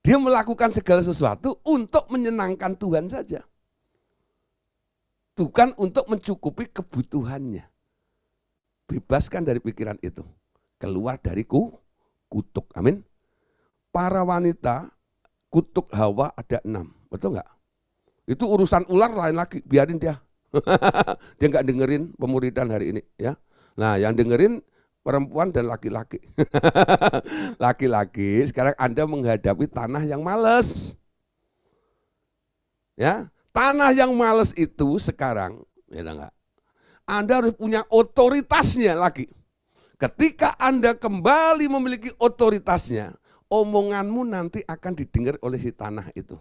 Dia melakukan segala sesuatu untuk menyenangkan Tuhan saja. Bukan untuk mencukupi kebutuhannya. Bebaskan dari pikiran itu. Keluar dariku kutuk. Amin. Para wanita kutuk hawa ada enam. Betul nggak? Itu urusan ular lain lagi. Biarin dia. [laughs] dia nggak dengerin pemuridan hari ini. ya. Nah yang dengerin perempuan dan laki-laki. [laughs] laki-laki sekarang Anda menghadapi tanah yang males. Ya, tanah yang males itu sekarang ya enggak. Anda harus punya otoritasnya lagi. Ketika Anda kembali memiliki otoritasnya, omonganmu nanti akan didengar oleh si tanah itu.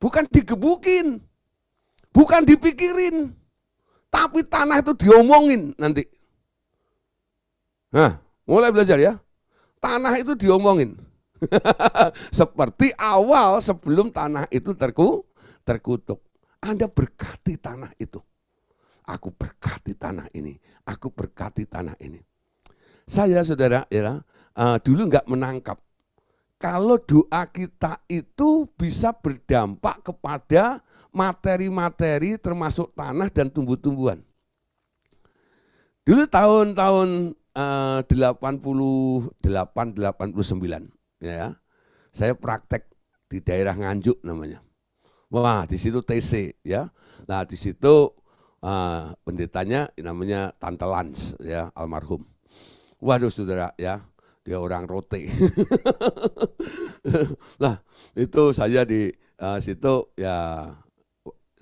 Bukan digebukin, bukan dipikirin, tapi tanah itu diomongin nanti. Nah, mulai belajar ya. Tanah itu diomongin. [laughs] Seperti awal sebelum tanah itu terku, terkutuk. Anda berkati tanah itu. Aku berkati tanah ini. Aku berkati tanah ini. Saya saudara ya uh, dulu nggak menangkap. Kalau doa kita itu bisa berdampak kepada materi-materi termasuk tanah dan tumbuh-tumbuhan. Dulu tahun-tahun eh, uh, 88-89 ya. Saya praktek di daerah Nganjuk namanya. Wah, di situ TC ya. Nah, di situ uh, pendetanya namanya Tante Lans ya, almarhum. Waduh saudara ya, dia orang rote. [laughs] nah, itu saya di uh, situ ya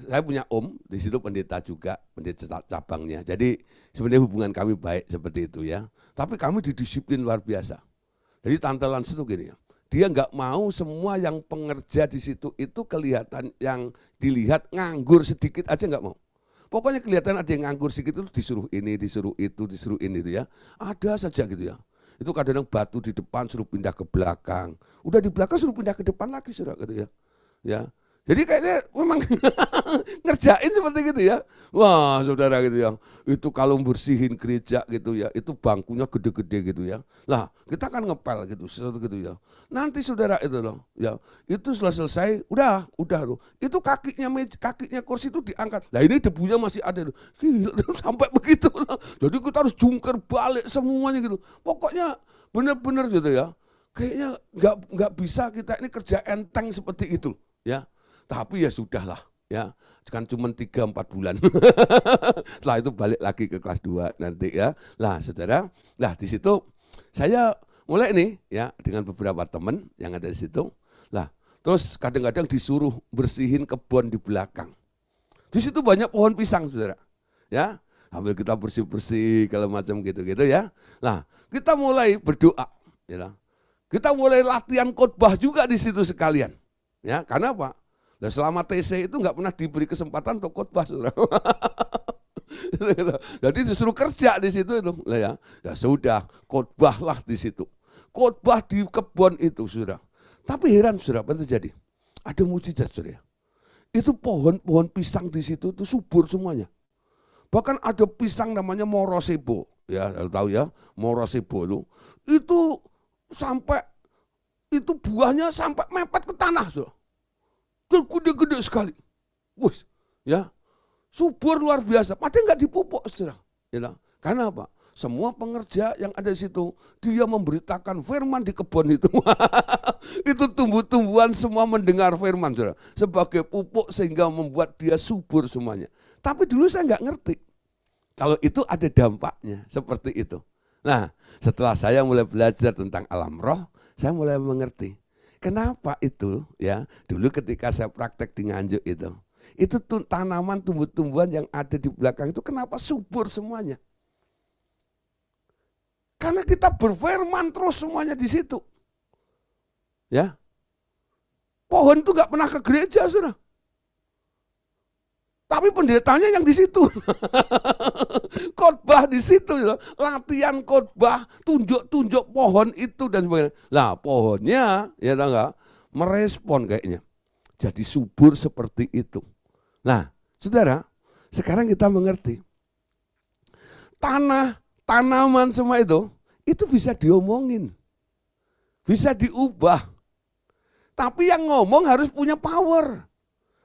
saya punya om di situ pendeta juga, pendeta cabangnya. Jadi sebenarnya hubungan kami baik seperti itu ya. Tapi kami didisiplin luar biasa. Jadi tantangan itu gini ya. Dia nggak mau semua yang pengerja di situ itu kelihatan yang dilihat nganggur sedikit aja nggak mau. Pokoknya kelihatan ada yang nganggur sedikit itu disuruh ini, disuruh itu, disuruh ini itu ya. Ada saja gitu ya. Itu kadang-kadang batu di depan suruh pindah ke belakang. Udah di belakang suruh pindah ke depan lagi suruh gitu ya. Ya, jadi kayaknya memang [laughs] ngerjain seperti gitu ya. Wah saudara gitu yang itu kalau bersihin gereja gitu ya, itu bangkunya gede-gede gitu ya. Lah kita kan ngepel gitu, sesuatu gitu ya. Nanti saudara itu loh, ya itu setelah selesai, udah, udah loh. Itu kakinya meja, kakinya kursi itu diangkat. Lah ini debunya masih ada loh. Gila, [laughs] sampai begitu loh. Jadi kita harus jungkir balik semuanya gitu. Pokoknya benar-benar gitu ya. Kayaknya nggak nggak bisa kita ini kerja enteng seperti itu ya tapi ya sudahlah ya kan cuma tiga empat bulan. [laughs] Setelah itu balik lagi ke kelas dua nanti ya. Lah Saudara, nah di situ saya mulai nih ya dengan beberapa teman yang ada di situ. Lah, terus kadang-kadang disuruh bersihin kebun di belakang. Di situ banyak pohon pisang, Saudara. Ya, ambil kita bersih-bersih kalau macam gitu-gitu ya. Nah, kita mulai berdoa ya. Kita mulai latihan khotbah juga di situ sekalian. Ya, karena apa? Nah, selama TC itu nggak pernah diberi kesempatan untuk khotbah, saudara. [laughs] Gitu. Jadi disuruh kerja di situ itu, lah ya. Ya sudah, khotbahlah di situ. Khotbah di kebun itu, sudah. Tapi heran, sudah apa terjadi? Ada mujizat, saudara. Ya. Itu pohon-pohon pisang di situ itu subur semuanya. Bahkan ada pisang namanya morosebo, ya tahu ya, morosebo itu. Itu sampai itu buahnya sampai mepet ke tanah, sudah gede-gede sekali. Wus, ya. Subur luar biasa, padahal nggak dipupuk, saudara. Ya, karena apa? Semua pengerja yang ada di situ, dia memberitakan firman di kebun itu. [laughs] itu tumbuh-tumbuhan semua mendengar firman, saudara. Sebagai pupuk sehingga membuat dia subur semuanya. Tapi dulu saya nggak ngerti. Kalau itu ada dampaknya, seperti itu. Nah, setelah saya mulai belajar tentang alam roh, saya mulai mengerti Kenapa itu? Ya, dulu ketika saya praktek di Nganjuk itu, itu tuh tanaman tumbuh-tumbuhan yang ada di belakang itu kenapa subur semuanya? Karena kita berfirman terus semuanya di situ. Ya. Pohon itu nggak pernah ke gereja sudah. Tapi pendetanya yang di situ. [laughs] khotbah di situ. Ya. Latihan khotbah, tunjuk-tunjuk pohon itu dan sebagainya. Lah pohonnya, ya enggak, merespon kayaknya. Jadi subur seperti itu. Nah, saudara, sekarang kita mengerti. Tanah, tanaman semua itu, itu bisa diomongin. Bisa diubah. Tapi yang ngomong harus punya power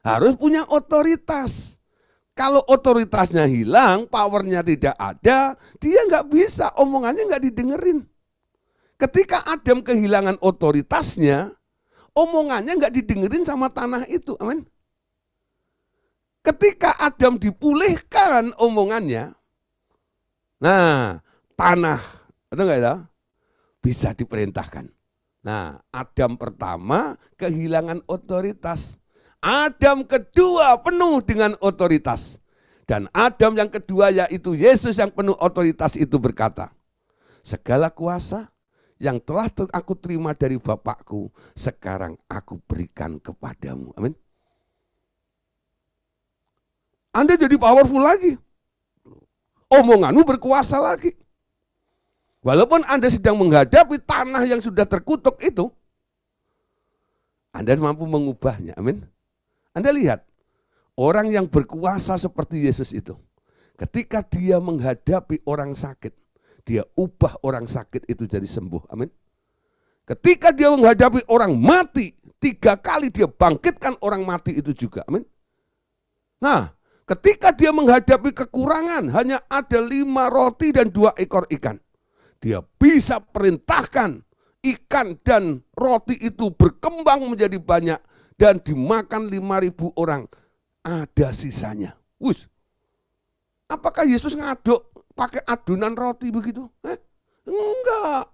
harus punya otoritas. Kalau otoritasnya hilang, powernya tidak ada, dia nggak bisa, omongannya nggak didengerin. Ketika Adam kehilangan otoritasnya, omongannya nggak didengerin sama tanah itu. Amin. Ketika Adam dipulihkan omongannya, nah tanah, atau enggak ya? Bisa diperintahkan. Nah, Adam pertama kehilangan otoritas. Adam kedua penuh dengan otoritas. Dan Adam yang kedua yaitu Yesus yang penuh otoritas itu berkata, segala kuasa yang telah aku terima dari Bapakku, sekarang aku berikan kepadamu. Amin. Anda jadi powerful lagi. Omonganmu berkuasa lagi. Walaupun Anda sedang menghadapi tanah yang sudah terkutuk itu, Anda mampu mengubahnya. Amin. Anda lihat, orang yang berkuasa seperti Yesus itu, ketika dia menghadapi orang sakit, dia ubah orang sakit itu jadi sembuh. Amin. Ketika dia menghadapi orang mati, tiga kali dia bangkitkan orang mati itu juga. Amin. Nah, ketika dia menghadapi kekurangan, hanya ada lima roti dan dua ekor ikan. Dia bisa perintahkan ikan dan roti itu berkembang menjadi banyak dan dimakan lima ribu orang. Ada sisanya. Wis. Apakah Yesus ngaduk pakai adonan roti begitu? Eh? Enggak.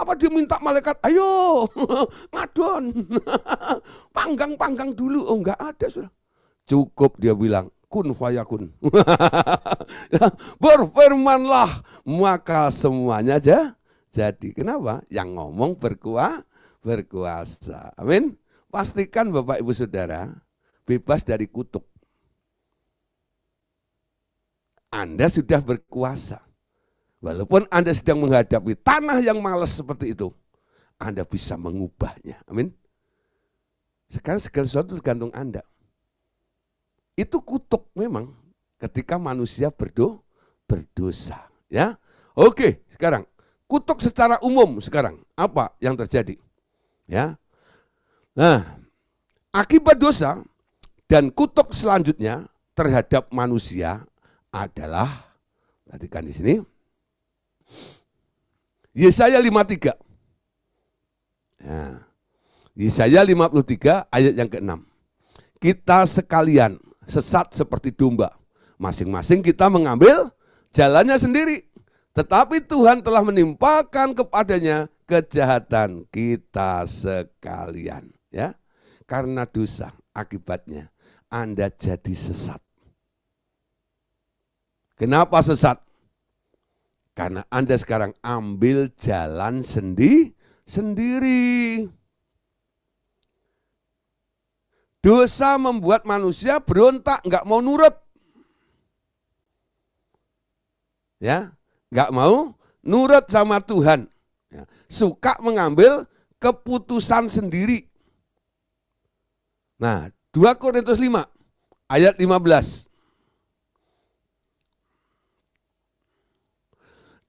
Apa dia minta malaikat, ayo [laughs] ngadon, [laughs] panggang-panggang dulu. Oh enggak ada sudah. Cukup dia bilang, kun fayakun. [laughs] Berfirmanlah, maka semuanya aja jadi. Kenapa? Yang ngomong berkuah berkuasa. Amin. Pastikan Bapak Ibu Saudara bebas dari kutuk. Anda sudah berkuasa. Walaupun Anda sedang menghadapi tanah yang malas seperti itu, Anda bisa mengubahnya. Amin. Sekarang segala sesuatu tergantung Anda. Itu kutuk memang ketika manusia berdo, berdosa. Ya, Oke, sekarang kutuk secara umum sekarang apa yang terjadi? Ya. Nah, akibat dosa dan kutuk selanjutnya terhadap manusia adalah perhatikan di sini Yesaya 53. Ya. Yesaya 53 ayat yang ke-6. Kita sekalian sesat seperti domba. Masing-masing kita mengambil jalannya sendiri. Tetapi Tuhan telah menimpakan kepadanya kejahatan kita sekalian ya karena dosa akibatnya Anda jadi sesat kenapa sesat karena Anda sekarang ambil jalan sendi sendiri dosa membuat manusia berontak nggak mau nurut ya nggak mau nurut sama Tuhan suka mengambil keputusan sendiri. Nah, 2 Korintus 5 ayat 15.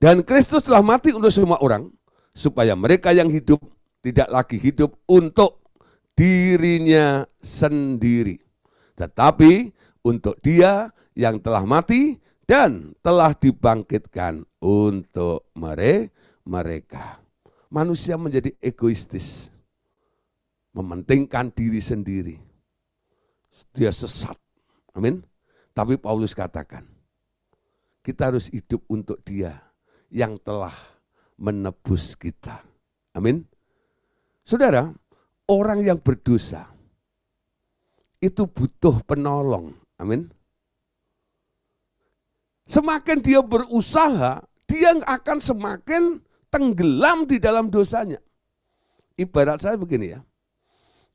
Dan Kristus telah mati untuk semua orang, supaya mereka yang hidup tidak lagi hidup untuk dirinya sendiri, tetapi untuk Dia yang telah mati dan telah dibangkitkan untuk mere mereka manusia menjadi egoistis. Mementingkan diri sendiri. Dia sesat. Amin. Tapi Paulus katakan, kita harus hidup untuk dia yang telah menebus kita. Amin. Saudara, orang yang berdosa itu butuh penolong. Amin. Semakin dia berusaha, dia akan semakin tenggelam di dalam dosanya. Ibarat saya begini ya,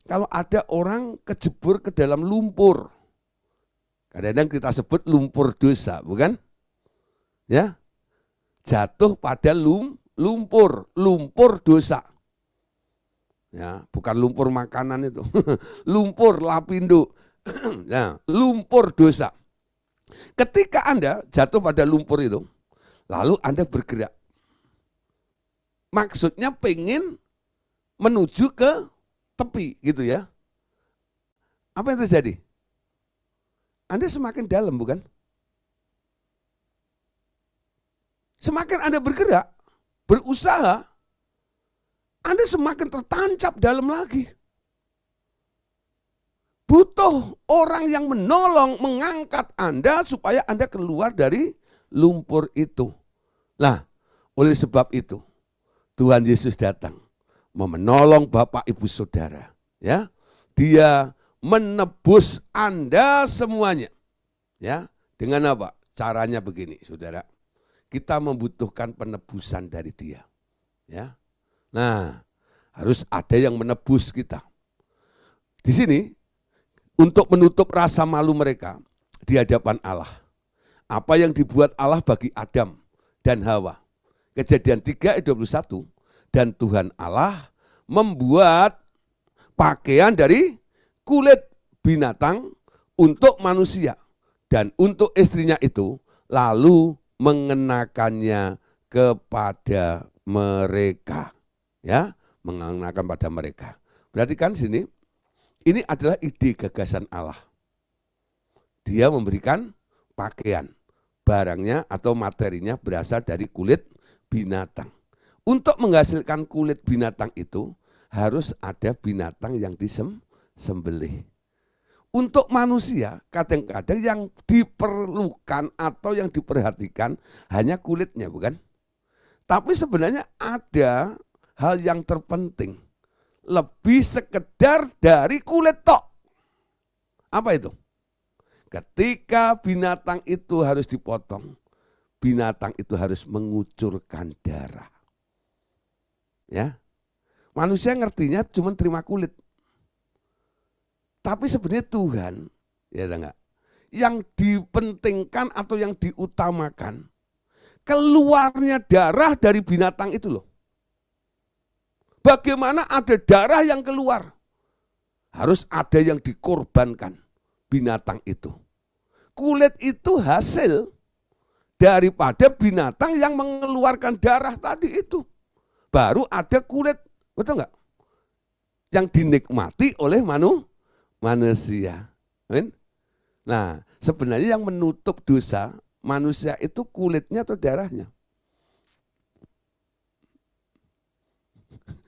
kalau ada orang kejebur ke dalam lumpur, kadang-kadang kita sebut lumpur dosa, bukan? Ya, jatuh pada lum, lumpur, lumpur dosa. Ya, bukan lumpur makanan itu, [laughs] lumpur lapindo, [clears throat] ya, lumpur dosa. Ketika Anda jatuh pada lumpur itu, lalu Anda bergerak, maksudnya pengen menuju ke tepi gitu ya. Apa yang terjadi? Anda semakin dalam bukan? Semakin Anda bergerak, berusaha, Anda semakin tertancap dalam lagi. Butuh orang yang menolong, mengangkat Anda supaya Anda keluar dari lumpur itu. Nah, oleh sebab itu, Tuhan Yesus datang mau menolong Bapak Ibu Saudara, ya. Dia menebus Anda semuanya. Ya, dengan apa? Caranya begini, Saudara. Kita membutuhkan penebusan dari dia. Ya. Nah, harus ada yang menebus kita. Di sini untuk menutup rasa malu mereka di hadapan Allah. Apa yang dibuat Allah bagi Adam dan Hawa Kejadian 3 ayat 21. Dan Tuhan Allah membuat pakaian dari kulit binatang untuk manusia dan untuk istrinya itu lalu mengenakannya kepada mereka ya mengenakan pada mereka berarti kan sini ini adalah ide gagasan Allah dia memberikan pakaian barangnya atau materinya berasal dari kulit binatang. Untuk menghasilkan kulit binatang itu harus ada binatang yang disembelih. Untuk manusia kadang-kadang yang diperlukan atau yang diperhatikan hanya kulitnya bukan? Tapi sebenarnya ada hal yang terpenting lebih sekedar dari kulit tok. Apa itu? Ketika binatang itu harus dipotong, binatang itu harus mengucurkan darah. Ya. Manusia ngertinya cuma terima kulit. Tapi sebenarnya Tuhan, ya enggak? Yang dipentingkan atau yang diutamakan keluarnya darah dari binatang itu loh. Bagaimana ada darah yang keluar? Harus ada yang dikorbankan binatang itu. Kulit itu hasil daripada binatang yang mengeluarkan darah tadi itu. Baru ada kulit, betul enggak? Yang dinikmati oleh manu, manusia. Nah, sebenarnya yang menutup dosa manusia itu kulitnya atau darahnya.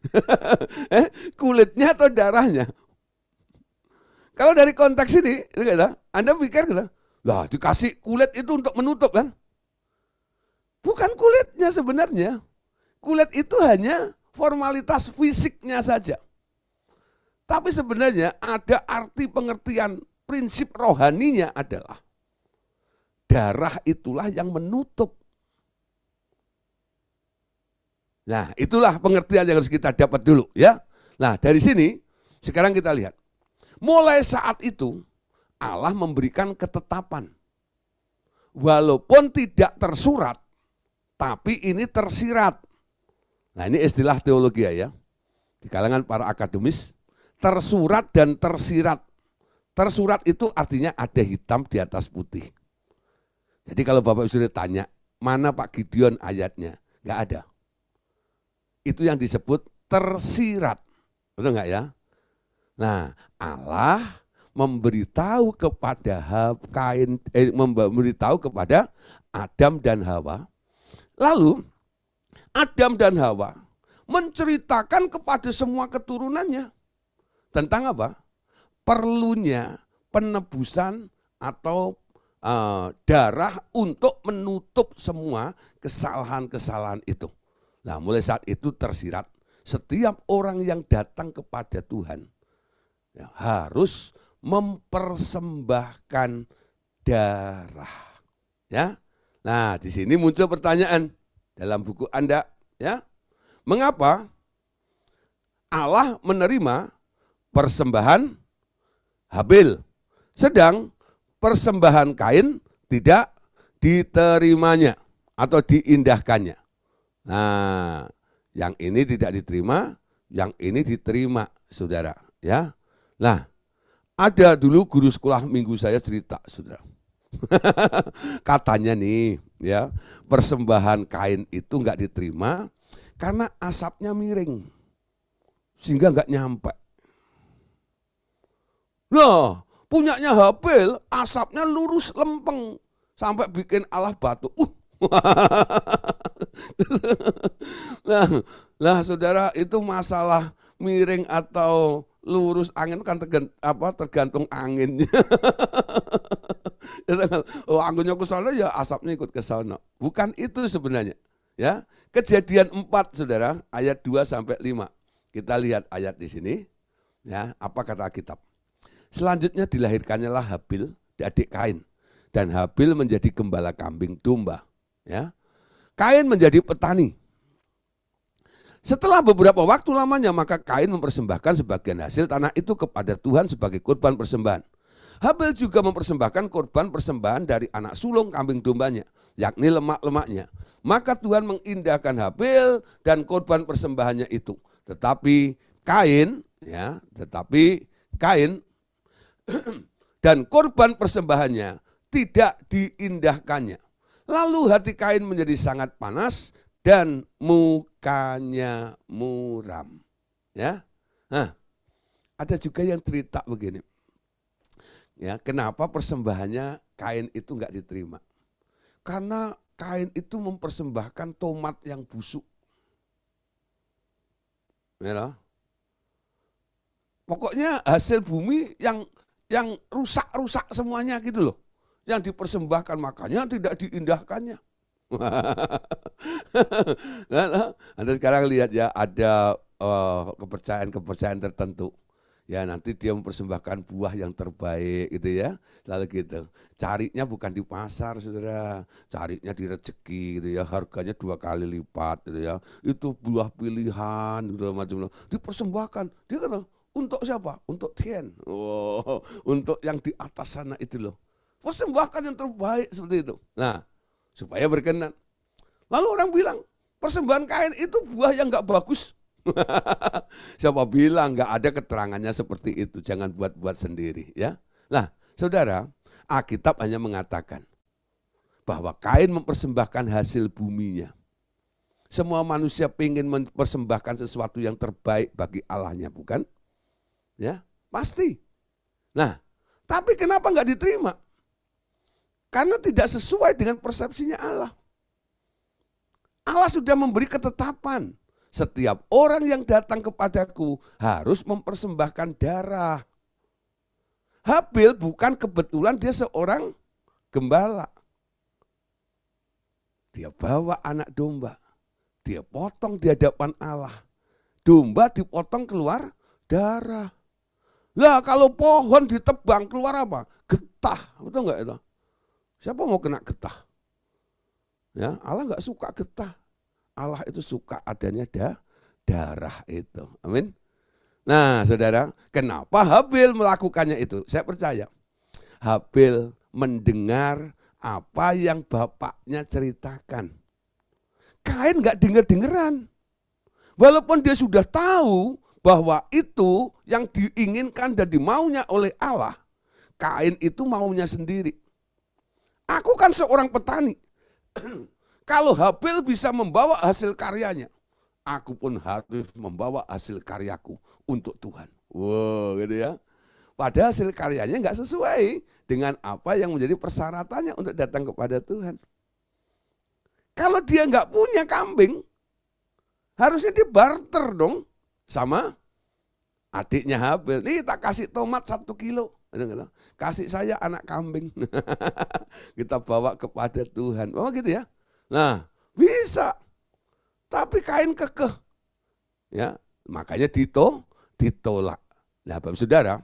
[laughs] eh, kulitnya atau darahnya. Kalau dari konteks ini, Anda pikir, lah dikasih kulit itu untuk menutup kan? Bukan kulitnya sebenarnya. Kulit itu hanya formalitas fisiknya saja. Tapi sebenarnya ada arti pengertian prinsip rohaninya adalah darah itulah yang menutup. Nah, itulah pengertian yang harus kita dapat dulu ya. Nah, dari sini sekarang kita lihat. Mulai saat itu Allah memberikan ketetapan. Walaupun tidak tersurat, tapi ini tersirat. Nah ini istilah teologi ya, di kalangan para akademis, tersurat dan tersirat. Tersurat itu artinya ada hitam di atas putih. Jadi kalau Bapak Ibu tanya, mana Pak Gideon ayatnya? Enggak ada. Itu yang disebut tersirat. Betul enggak ya? Nah, Allah memberitahu kepada Kain eh, memberitahu kepada Adam dan Hawa Lalu Adam dan Hawa menceritakan kepada semua keturunannya tentang apa? Perlunya penebusan atau uh, darah untuk menutup semua kesalahan-kesalahan itu. Nah, mulai saat itu tersirat setiap orang yang datang kepada Tuhan ya, harus mempersembahkan darah. Ya, Nah, di sini muncul pertanyaan dalam buku Anda, ya. Mengapa Allah menerima persembahan Habil, sedang persembahan Kain tidak diterimanya atau diindahkannya. Nah, yang ini tidak diterima, yang ini diterima, Saudara, ya. Nah, ada dulu guru sekolah minggu saya cerita, Saudara. [laughs] Katanya nih, ya, persembahan kain itu nggak diterima karena asapnya miring. Sehingga nggak nyampe. Loh, punyanya Habil, asapnya lurus lempeng sampai bikin Allah batu. Uh. nah, [laughs] nah, saudara itu masalah miring atau lurus angin itu kan tergant, apa, tergantung anginnya. [laughs] Ya, kan? oh anginnya ke sana ya asapnya ikut ke sana. Bukan itu sebenarnya. Ya, kejadian 4 Saudara ayat 2 sampai 5. Kita lihat ayat di sini. Ya, apa kata kitab Selanjutnya dilahirkannya lah Habil, adik Kain. Dan Habil menjadi gembala kambing domba, ya. Kain menjadi petani. Setelah beberapa waktu lamanya maka Kain mempersembahkan sebagian hasil tanah itu kepada Tuhan sebagai korban persembahan. Habel juga mempersembahkan korban persembahan dari anak sulung kambing dombanya, yakni lemak-lemaknya. Maka Tuhan mengindahkan Habel dan korban persembahannya itu. Tetapi Kain, ya, tetapi Kain [clears throat] dan korban persembahannya tidak diindahkannya. Lalu hati Kain menjadi sangat panas dan mu kanya muram. Ya. Nah, ada juga yang cerita begini. Ya, kenapa persembahannya kain itu enggak diterima? Karena kain itu mempersembahkan tomat yang busuk. Ya, pokoknya hasil bumi yang yang rusak-rusak semuanya gitu loh. Yang dipersembahkan makanya tidak diindahkannya. [laughs] Anda sekarang lihat ya ada eh, kepercayaan-kepercayaan uh, tertentu. Ya nanti dia mempersembahkan buah yang terbaik gitu ya. Lalu gitu. Carinya bukan di pasar saudara. Carinya di rezeki gitu ya. Harganya dua kali lipat gitu ya. Itu buah pilihan gitu macam Dipersembahkan. Dia kan untuk siapa? Untuk Tien. Oh, [laughs] untuk yang di atas sana itu loh. Persembahkan yang terbaik seperti itu. Nah, supaya berkenan. Lalu orang bilang, persembahan kain itu buah yang enggak bagus. [laughs] Siapa bilang enggak ada keterangannya seperti itu, jangan buat-buat sendiri ya. Nah, Saudara, Alkitab hanya mengatakan bahwa kain mempersembahkan hasil buminya. Semua manusia ingin mempersembahkan sesuatu yang terbaik bagi Allahnya, bukan? Ya, pasti. Nah, tapi kenapa nggak diterima? Karena tidak sesuai dengan persepsinya Allah. Allah sudah memberi ketetapan. Setiap orang yang datang kepadaku harus mempersembahkan darah. Habil bukan kebetulan dia seorang gembala. Dia bawa anak domba. Dia potong di hadapan Allah. Domba dipotong keluar darah. Lah kalau pohon ditebang keluar apa? Getah, betul nggak itu? Siapa mau kena getah? Ya, Allah nggak suka getah. Allah itu suka adanya da, darah itu. Amin. Nah, saudara, kenapa Habil melakukannya itu? Saya percaya. Habil mendengar apa yang bapaknya ceritakan. Kain nggak denger-dengeran. Walaupun dia sudah tahu bahwa itu yang diinginkan dan dimaunya oleh Allah, Kain itu maunya sendiri. Aku kan seorang petani. [clears throat] Kalau Habil bisa membawa hasil karyanya, aku pun harus membawa hasil karyaku untuk Tuhan. Wow, gitu ya. Padahal hasil karyanya nggak sesuai dengan apa yang menjadi persyaratannya untuk datang kepada Tuhan. Kalau dia nggak punya kambing, harusnya dia barter dong sama adiknya Habil. Nih tak kasih tomat satu kilo. Kasih saya anak kambing. [laughs] Kita bawa kepada Tuhan. oh gitu ya. Nah, bisa. Tapi kain kekeh. Ya, makanya dito ditolak. Nah, Bapak Saudara,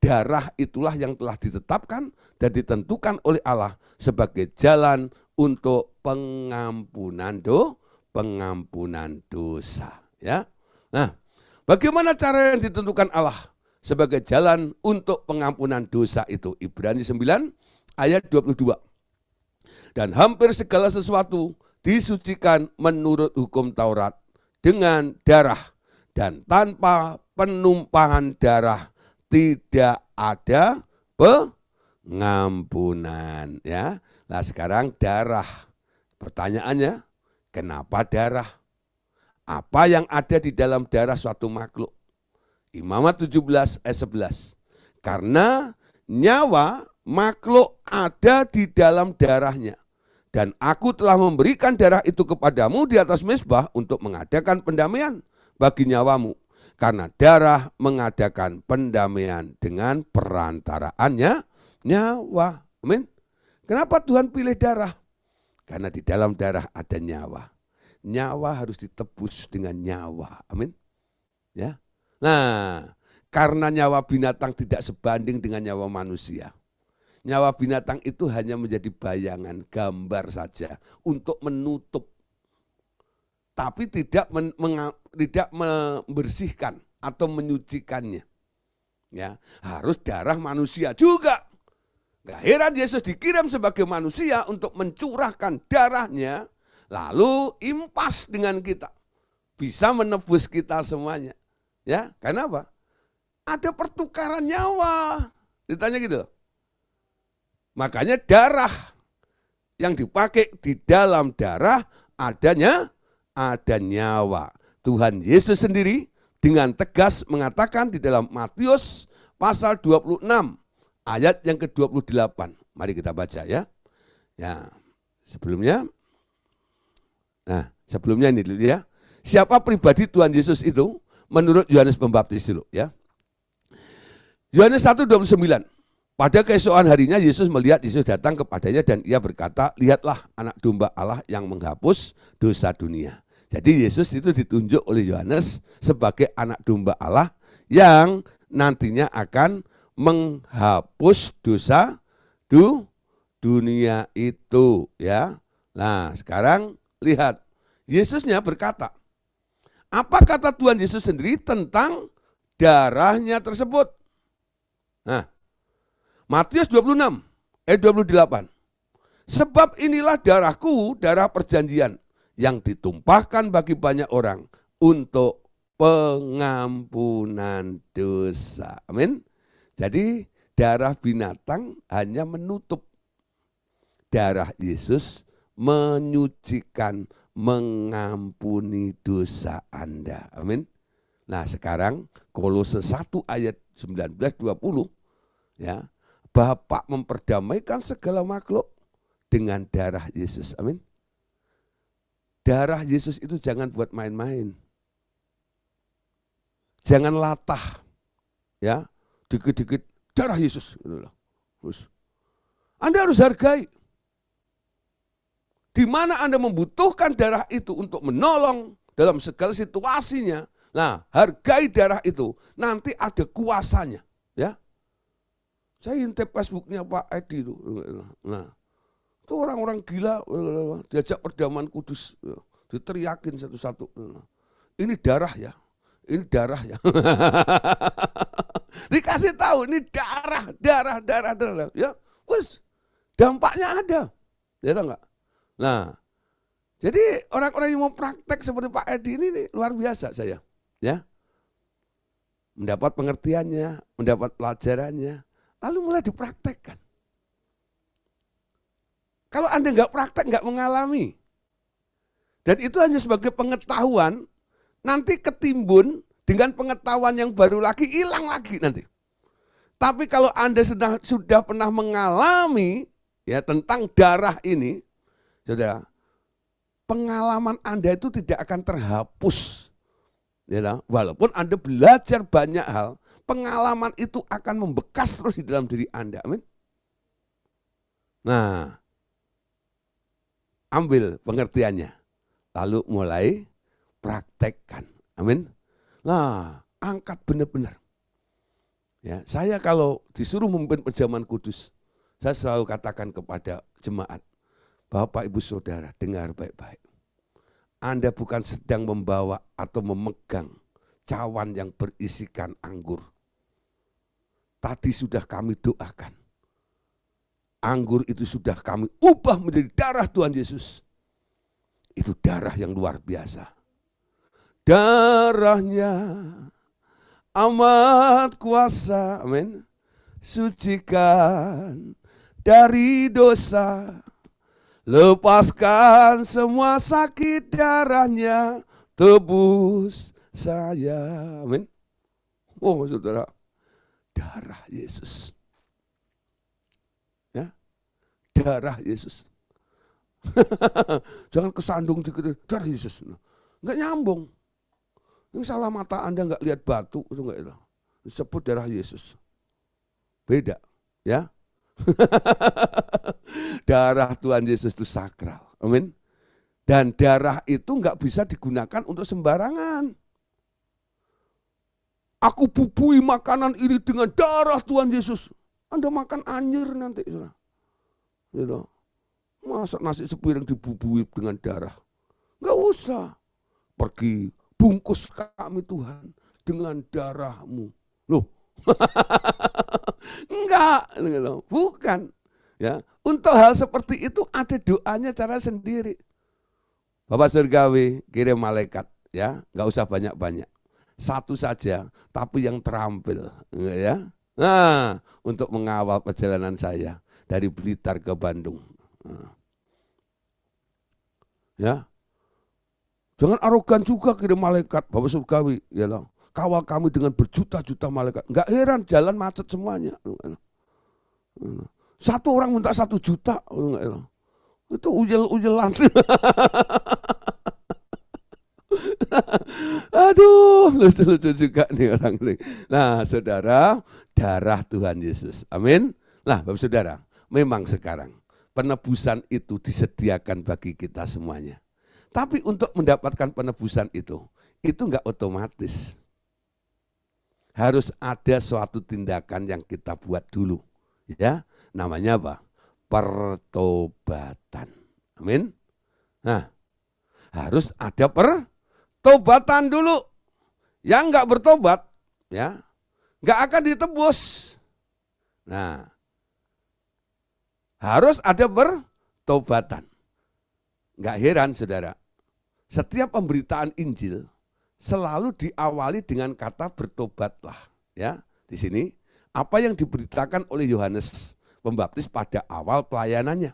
darah itulah yang telah ditetapkan dan ditentukan oleh Allah sebagai jalan untuk pengampunan do, pengampunan dosa, ya. Nah, bagaimana cara yang ditentukan Allah? sebagai jalan untuk pengampunan dosa itu. Ibrani 9 ayat 22. Dan hampir segala sesuatu disucikan menurut hukum Taurat dengan darah dan tanpa penumpahan darah tidak ada pengampunan ya. Nah sekarang darah. Pertanyaannya, kenapa darah? Apa yang ada di dalam darah suatu makhluk? Imamat 17 ayat 11. Karena nyawa makhluk ada di dalam darahnya. Dan aku telah memberikan darah itu kepadamu di atas mesbah untuk mengadakan pendamaian bagi nyawamu. Karena darah mengadakan pendamaian dengan perantaraannya nyawa. Amin. Kenapa Tuhan pilih darah? Karena di dalam darah ada nyawa. Nyawa harus ditebus dengan nyawa. Amin. Ya. Nah, karena nyawa binatang tidak sebanding dengan nyawa manusia. Nyawa binatang itu hanya menjadi bayangan, gambar saja untuk menutup tapi tidak men, meng, tidak membersihkan atau menyucikannya. Ya, harus darah manusia juga. Gak heran Yesus dikirim sebagai manusia untuk mencurahkan darahnya lalu impas dengan kita. Bisa menebus kita semuanya. Ya, karena apa? Ada pertukaran nyawa. Ditanya gitu Makanya darah yang dipakai di dalam darah adanya ada nyawa. Tuhan Yesus sendiri dengan tegas mengatakan di dalam Matius pasal 26 ayat yang ke-28. Mari kita baca ya. Ya, sebelumnya Nah, sebelumnya ini dulu ya. Siapa pribadi Tuhan Yesus itu? menurut Yohanes Pembaptis dulu ya. Yohanes 1:29. Pada keesokan harinya Yesus melihat Yesus datang kepadanya dan ia berkata, "Lihatlah anak domba Allah yang menghapus dosa dunia." Jadi Yesus itu ditunjuk oleh Yohanes sebagai anak domba Allah yang nantinya akan menghapus dosa du dunia itu ya. Nah, sekarang lihat Yesusnya berkata, apa kata Tuhan Yesus sendiri tentang darahnya tersebut? Nah, Matius 26 eh 28. Sebab inilah darahku, darah perjanjian yang ditumpahkan bagi banyak orang untuk pengampunan dosa. Amin. Jadi darah binatang hanya menutup. Darah Yesus menyucikan mengampuni dosa Anda. Amin. Nah, sekarang Kolose 1 ayat 19 20 ya. Bapak memperdamaikan segala makhluk dengan darah Yesus. Amin. Darah Yesus itu jangan buat main-main. Jangan latah. Ya, dikit-dikit darah Yesus. Gitu Terus. Anda harus hargai di mana Anda membutuhkan darah itu untuk menolong dalam segala situasinya. Nah, hargai darah itu, nanti ada kuasanya, ya. Saya intip Facebooknya Pak Edi itu. Nah, itu orang-orang gila diajak perdamaian kudus, diteriakin satu-satu. Ini darah ya, ini darah ya. [laughs] Dikasih tahu ini darah, darah, darah, darah. Ya, wes dampaknya ada. Ya enggak? Nah, jadi orang-orang yang mau praktek seperti Pak Edi ini nih, luar biasa saya, ya. Mendapat pengertiannya, mendapat pelajarannya, lalu mulai dipraktekkan. Kalau Anda nggak praktek, nggak mengalami. Dan itu hanya sebagai pengetahuan, nanti ketimbun dengan pengetahuan yang baru lagi, hilang lagi nanti. Tapi kalau Anda sudah, sudah pernah mengalami ya tentang darah ini, Saudara, pengalaman Anda itu tidak akan terhapus. Ya, walaupun Anda belajar banyak hal, pengalaman itu akan membekas terus di dalam diri Anda. Amin. Nah, ambil pengertiannya, lalu mulai praktekkan. Amin. Nah, angkat benar-benar. Ya, saya kalau disuruh memimpin perjamuan kudus, saya selalu katakan kepada jemaat, Bapak, Ibu, Saudara, dengar baik-baik. Anda bukan sedang membawa atau memegang cawan yang berisikan anggur. Tadi sudah kami doakan. Anggur itu sudah kami ubah menjadi darah Tuhan Yesus. Itu darah yang luar biasa. Darahnya amat kuasa. Amin. Sucikan dari dosa Lepaskan semua sakit darahnya, tebus saya. Amin. Oh, saudara, darah Yesus. Ya, darah Yesus. [laughs] Jangan kesandung dikit, darah Yesus. Enggak nah, nyambung. Ini salah mata Anda enggak lihat batu itu enggak itu. Disebut darah Yesus. Beda, ya. [laughs] darah Tuhan Yesus itu sakral. Amin. Dan darah itu nggak bisa digunakan untuk sembarangan. Aku bubui makanan ini dengan darah Tuhan Yesus. Anda makan anjir nanti. Saudara. Gitu. Masa nasi sepiring dibubui dengan darah? Nggak usah. Pergi bungkus kami Tuhan dengan darahmu. Loh. [laughs] enggak gitu bukan ya untuk hal seperti itu ada doanya cara sendiri Bapak Surgawi kirim malaikat ya nggak usah banyak banyak satu saja tapi yang terampil ya nah untuk mengawal perjalanan saya dari Blitar ke Bandung nah. ya jangan arogan juga kirim malaikat Bapak Surgawi ya loh kawal kami dengan berjuta-juta malaikat. Enggak heran jalan macet semuanya. Satu orang minta satu juta. Itu ujel-ujelan. [laughs] Aduh, lucu-lucu juga nih orang ini. Nah, saudara, darah Tuhan Yesus. Amin. Nah, Bapak Saudara, memang sekarang penebusan itu disediakan bagi kita semuanya. Tapi untuk mendapatkan penebusan itu, itu enggak otomatis. Harus ada suatu tindakan yang kita buat dulu ya namanya apa pertobatan amin nah harus ada pertobatan dulu yang nggak bertobat ya nggak akan ditebus nah harus ada pertobatan nggak heran saudara setiap pemberitaan Injil selalu diawali dengan kata bertobatlah ya di sini apa yang diberitakan oleh Yohanes Pembaptis pada awal pelayanannya.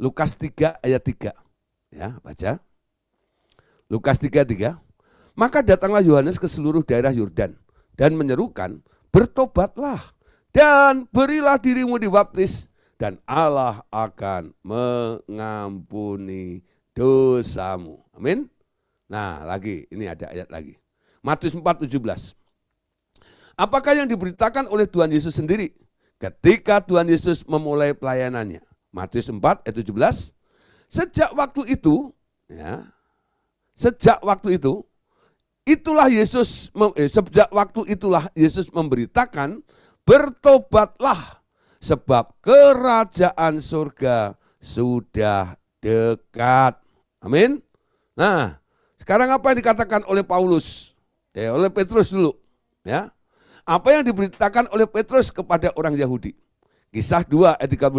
Lukas 3 ayat 3. Ya, baca. Lukas 3 3. Maka datanglah Yohanes ke seluruh daerah Yordan dan menyerukan, "Bertobatlah dan berilah dirimu dibaptis dan Allah akan mengampuni dosamu." Amin. Nah, lagi ini ada ayat lagi. Matius 4:17. Apakah yang diberitakan oleh Tuhan Yesus sendiri? Ketika Tuhan Yesus memulai pelayanannya. Matius 4 ayat 17. Sejak waktu itu, ya, sejak waktu itu, itulah Yesus, eh, sejak waktu itulah Yesus memberitakan, bertobatlah sebab kerajaan surga sudah dekat. Amin. Nah, sekarang apa yang dikatakan oleh Paulus? Ya, oleh Petrus dulu, ya. Apa yang diberitakan oleh Petrus kepada orang Yahudi? Kisah 2 ayat 38.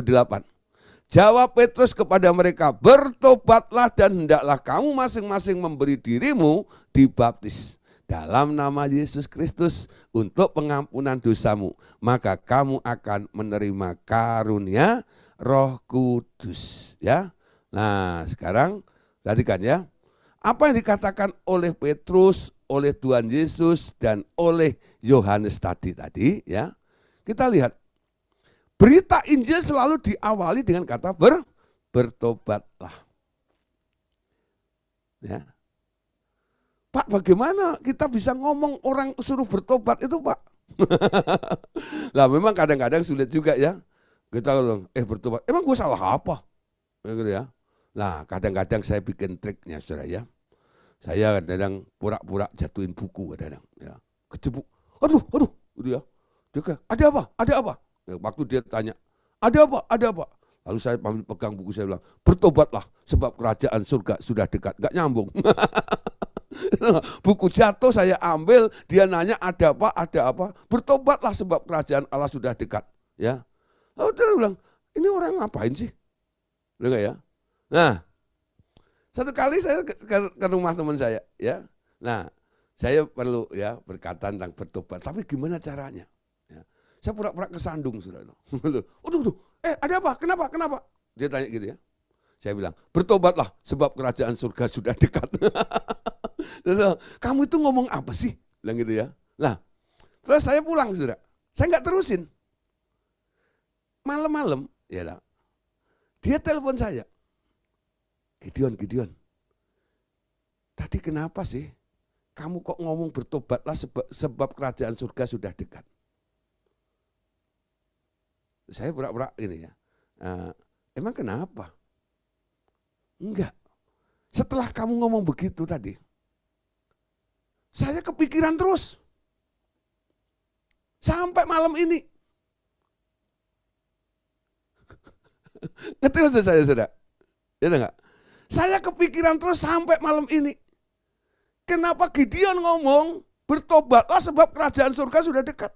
Jawab Petrus kepada mereka, bertobatlah dan hendaklah kamu masing-masing memberi dirimu dibaptis dalam nama Yesus Kristus untuk pengampunan dosamu. Maka kamu akan menerima karunia roh kudus. ya. Nah sekarang, perhatikan ya. Apa yang dikatakan oleh Petrus oleh Tuhan Yesus dan oleh Yohanes tadi tadi ya. Kita lihat berita Injil selalu diawali dengan kata ber bertobatlah. Ya. Pak, bagaimana kita bisa ngomong orang suruh bertobat itu, Pak? [laughs] lah memang kadang-kadang sulit juga ya. Kita bilang, eh bertobat, emang gue salah apa? Gitu ya. Nah, kadang-kadang saya bikin triknya, saudara ya. Saya kadang pura-pura jatuhin buku kadang, ya. Kecebuk. Aduh, aduh, gitu ya. Dia kan, ada apa? Ada apa? Ya, waktu dia tanya, ada apa? Ada apa? Lalu saya ambil pegang buku saya bilang, bertobatlah sebab kerajaan surga sudah dekat. Gak nyambung. [laughs] buku jatuh saya ambil, dia nanya ada apa, ada apa. Bertobatlah sebab kerajaan Allah sudah dekat. Ya. Lalu dia bilang, ini orang ngapain sih? enggak ya. Nah, satu kali saya ke, ke rumah teman saya, ya. Nah, saya perlu ya berkata tentang bertobat. Tapi gimana caranya? Ya. Saya pura-pura kesandung sudah. [laughs] Aduh, aduh, eh ada apa? Kenapa? Kenapa? Dia tanya gitu ya. Saya bilang, bertobatlah sebab kerajaan surga sudah dekat. [laughs] Kamu itu ngomong apa sih? Bilang gitu ya. Nah, terus saya pulang sudah. Saya nggak terusin. Malam-malam, ya lah. Dia telepon saya. Gideon, Gideon. Tadi kenapa sih kamu kok ngomong bertobatlah sebab, sebab kerajaan surga sudah dekat. Saya pura-pura ini ya. Uh, emang kenapa? Enggak. Setelah kamu ngomong begitu tadi, saya kepikiran terus. Sampai malam ini. [laughs] Ngerti maksud saya, sudah? Ya enggak? Saya kepikiran terus sampai malam ini. Kenapa Gideon ngomong, bertobatlah sebab kerajaan surga sudah dekat.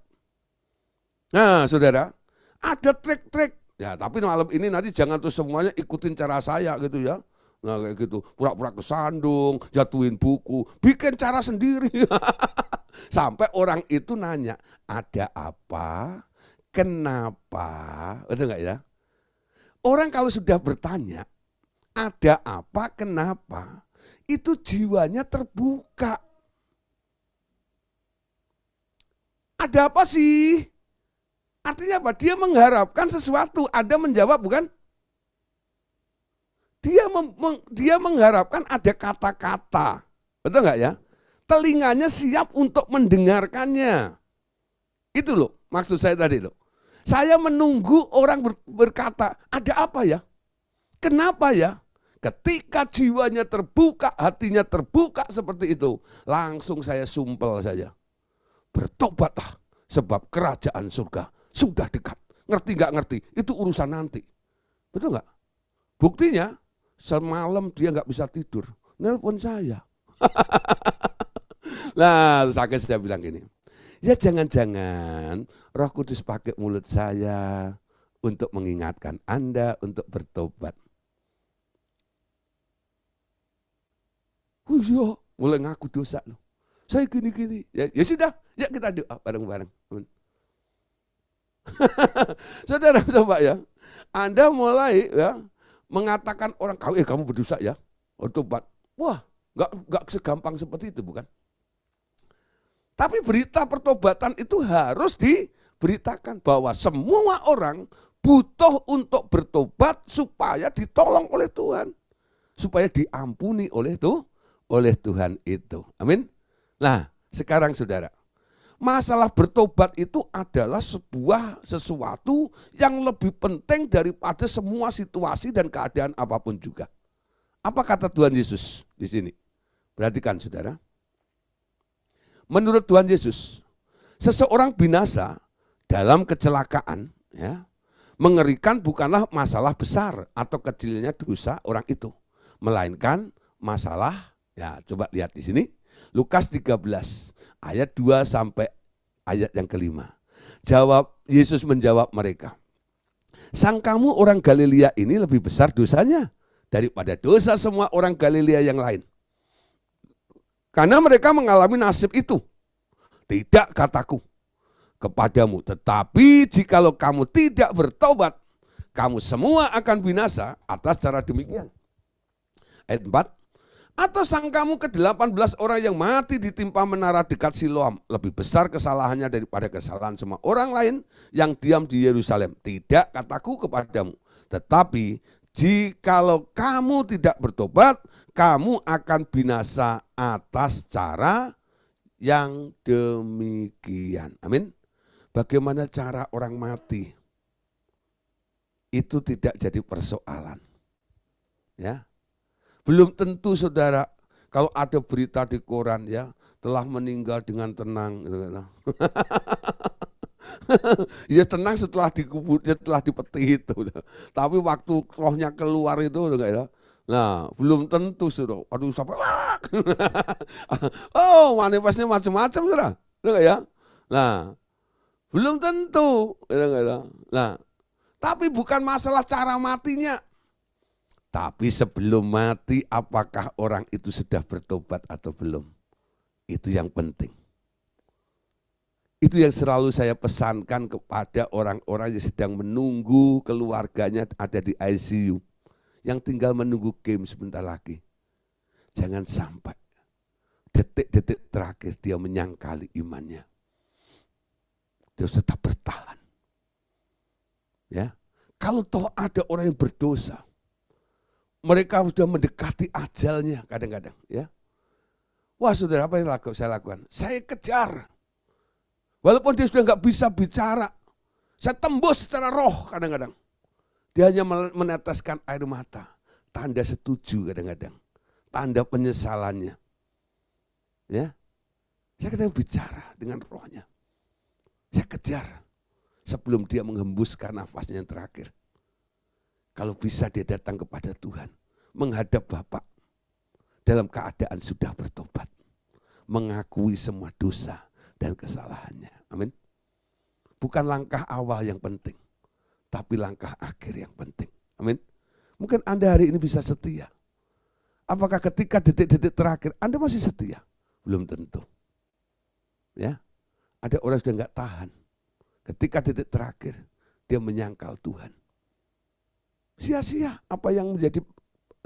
Nah, saudara, ada trik-trik. Ya, tapi malam ini nanti jangan tuh semuanya ikutin cara saya gitu ya. Nah kayak gitu, pura-pura kesandung, jatuhin buku, bikin cara sendiri. [laughs] Sampai orang itu nanya, ada apa? Kenapa? Betul nggak ya? Orang kalau sudah bertanya, ada apa, kenapa, itu jiwanya terbuka. Ada apa sih? Artinya apa? Dia mengharapkan sesuatu. Ada menjawab bukan? Dia mem, dia mengharapkan ada kata-kata. Betul nggak ya? Telinganya siap untuk mendengarkannya. Itu loh maksud saya tadi loh. Saya menunggu orang ber, berkata, ada apa ya? Kenapa ya? Ketika jiwanya terbuka, hatinya terbuka seperti itu, langsung saya sumpel saja. Bertobatlah, sebab kerajaan surga sudah dekat. Ngerti nggak ngerti? Itu urusan nanti. Betul nggak? Buktinya, semalam dia nggak bisa tidur. Nelpon saya. nah, [laughs] sakit saya bilang gini. Ya jangan-jangan roh kudus pakai mulut saya untuk mengingatkan Anda untuk bertobat. Oh, iya. mulai ngaku dosa lo, Saya gini-gini. Ya, ya sudah, ya kita doa ah, bareng-bareng. [laughs] Saudara coba ya, Anda mulai ya mengatakan orang kau, eh kamu berdosa ya, otobat. Oh, Wah, nggak nggak segampang seperti itu bukan? Tapi berita pertobatan itu harus diberitakan bahwa semua orang butuh untuk bertobat supaya ditolong oleh Tuhan, supaya diampuni oleh Tuhan oleh Tuhan itu. Amin. Nah, sekarang saudara, masalah bertobat itu adalah sebuah sesuatu yang lebih penting daripada semua situasi dan keadaan apapun juga. Apa kata Tuhan Yesus di sini? Perhatikan saudara. Menurut Tuhan Yesus, seseorang binasa dalam kecelakaan, ya, mengerikan bukanlah masalah besar atau kecilnya dosa orang itu, melainkan masalah Ya, coba lihat di sini. Lukas 13 ayat 2 sampai ayat yang kelima. Jawab Yesus menjawab mereka. Sang kamu orang Galilea ini lebih besar dosanya daripada dosa semua orang Galilea yang lain. Karena mereka mengalami nasib itu. Tidak kataku kepadamu, tetapi jikalau kamu tidak bertobat, kamu semua akan binasa atas cara demikian. Ayat 4, atau sangkamu ke-18 orang yang mati ditimpa menara dekat Siloam lebih besar kesalahannya daripada kesalahan semua orang lain yang diam di Yerusalem. Tidak kataku kepadamu, tetapi jikalau kamu tidak bertobat, kamu akan binasa atas cara yang demikian. Amin. Bagaimana cara orang mati? Itu tidak jadi persoalan. Ya, belum tentu saudara kalau ada berita di koran ya telah meninggal dengan tenang gitu kan. [laughs] ya tenang setelah dikubur setelah dipetik itu. Tapi waktu rohnya keluar itu enggak nah, [laughs] oh, ya. Nah, belum tentu sudah. Aduh sampai oh, manifestnya macam-macam sudah. Enggak ya? Nah, belum tentu. enggak Nah, tapi bukan masalah cara matinya. Tapi sebelum mati apakah orang itu sudah bertobat atau belum? Itu yang penting. Itu yang selalu saya pesankan kepada orang-orang yang sedang menunggu keluarganya ada di ICU. Yang tinggal menunggu game sebentar lagi. Jangan sampai detik-detik terakhir dia menyangkali imannya. Dia tetap bertahan. Ya, Kalau toh ada orang yang berdosa, mereka sudah mendekati ajalnya kadang-kadang ya. Wah saudara apa yang laku, saya lakukan? Saya kejar. Walaupun dia sudah nggak bisa bicara. Saya tembus secara roh kadang-kadang. Dia hanya meneteskan air mata. Tanda setuju kadang-kadang. Tanda penyesalannya. Ya. Saya kadang bicara dengan rohnya. Saya kejar sebelum dia menghembuskan nafasnya yang terakhir. Kalau bisa dia datang kepada Tuhan, menghadap Bapak dalam keadaan sudah bertobat, mengakui semua dosa dan kesalahannya. Amin. Bukan langkah awal yang penting, tapi langkah akhir yang penting. Amin. Mungkin Anda hari ini bisa setia. Apakah ketika detik-detik terakhir Anda masih setia? Belum tentu. Ya, ada orang yang sudah nggak tahan. Ketika detik terakhir dia menyangkal Tuhan sia-sia apa yang menjadi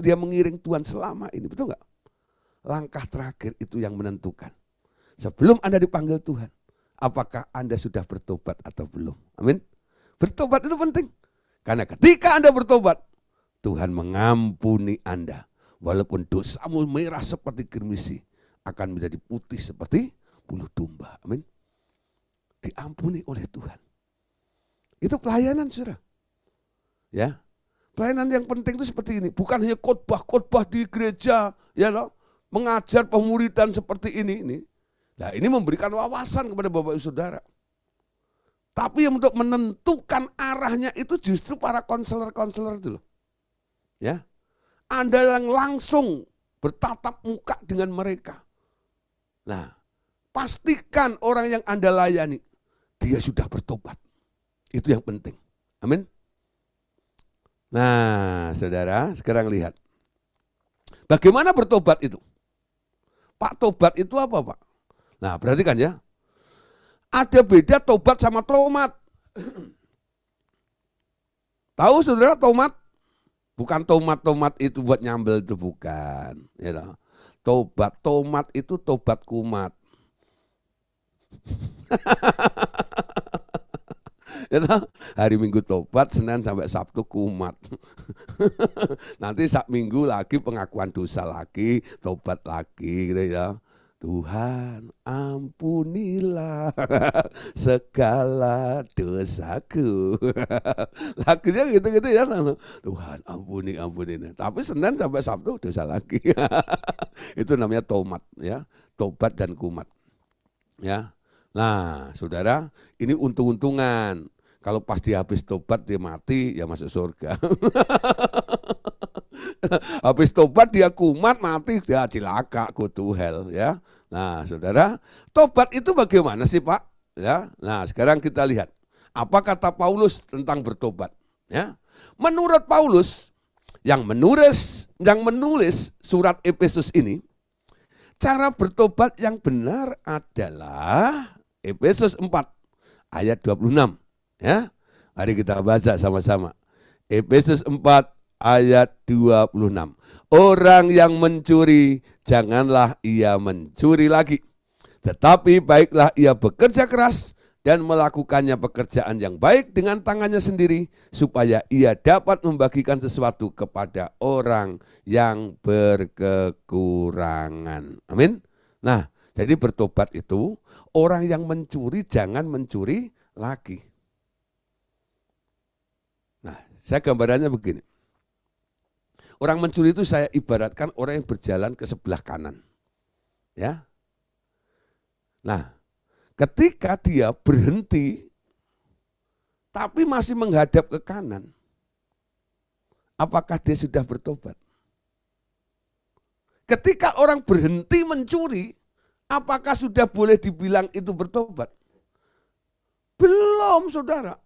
dia mengiring Tuhan selama ini, betul nggak? Langkah terakhir itu yang menentukan. Sebelum Anda dipanggil Tuhan, apakah Anda sudah bertobat atau belum? Amin. Bertobat itu penting. Karena ketika Anda bertobat, Tuhan mengampuni Anda. Walaupun dosamu merah seperti kirmisi, akan menjadi putih seperti bulu domba. Amin. Diampuni oleh Tuhan. Itu pelayanan, saudara. Ya, Pelayanan yang penting itu seperti ini, bukan hanya khotbah-khotbah di gereja, ya loh, mengajar pemuridan seperti ini ini. Nah, ini memberikan wawasan kepada Bapak Ibu Saudara. Tapi yang untuk menentukan arahnya itu justru para konselor-konselor itu loh. Ya. Anda yang langsung bertatap muka dengan mereka. Nah, pastikan orang yang Anda layani dia sudah bertobat. Itu yang penting. Amin. Nah, saudara, sekarang lihat. Bagaimana bertobat itu? Pak, tobat itu apa, Pak? Nah, perhatikan ya. Ada beda tobat sama tomat. Tahu saudara tomat? Bukan tomat-tomat itu buat nyambel itu bukan. You ya know. Tobat, tomat itu tobat kumat. [laughs] ya toh? hari Minggu tobat, Senin sampai Sabtu kumat. [laughs] Nanti Sabtu Minggu lagi pengakuan dosa lagi, tobat lagi gitu ya. Tuhan ampunilah [laughs] segala dosaku. [laughs] Lagunya gitu-gitu ya. Tuhan ampuni ampuni. Tapi Senin sampai Sabtu dosa lagi. Itu namanya tomat ya. Tobat dan kumat. Ya. Nah, Saudara, ini untung-untungan. Kalau pas dia habis tobat dia mati ya masuk surga. [laughs] habis tobat dia kumat mati dia ya cilaka go to hell ya. Nah, Saudara, tobat itu bagaimana sih, Pak? Ya. Nah, sekarang kita lihat apa kata Paulus tentang bertobat, ya. Menurut Paulus yang menulis yang menulis surat Efesus ini cara bertobat yang benar adalah Efesus 4 ayat 26. Ya. Mari kita baca sama-sama. Efesus 4 ayat 26. Orang yang mencuri janganlah ia mencuri lagi. Tetapi baiklah ia bekerja keras dan melakukannya pekerjaan yang baik dengan tangannya sendiri supaya ia dapat membagikan sesuatu kepada orang yang berkekurangan. Amin. Nah, jadi bertobat itu orang yang mencuri jangan mencuri lagi. Saya gambarannya begini. Orang mencuri itu saya ibaratkan orang yang berjalan ke sebelah kanan. Ya. Nah, ketika dia berhenti tapi masih menghadap ke kanan, apakah dia sudah bertobat? Ketika orang berhenti mencuri, apakah sudah boleh dibilang itu bertobat? Belum, saudara.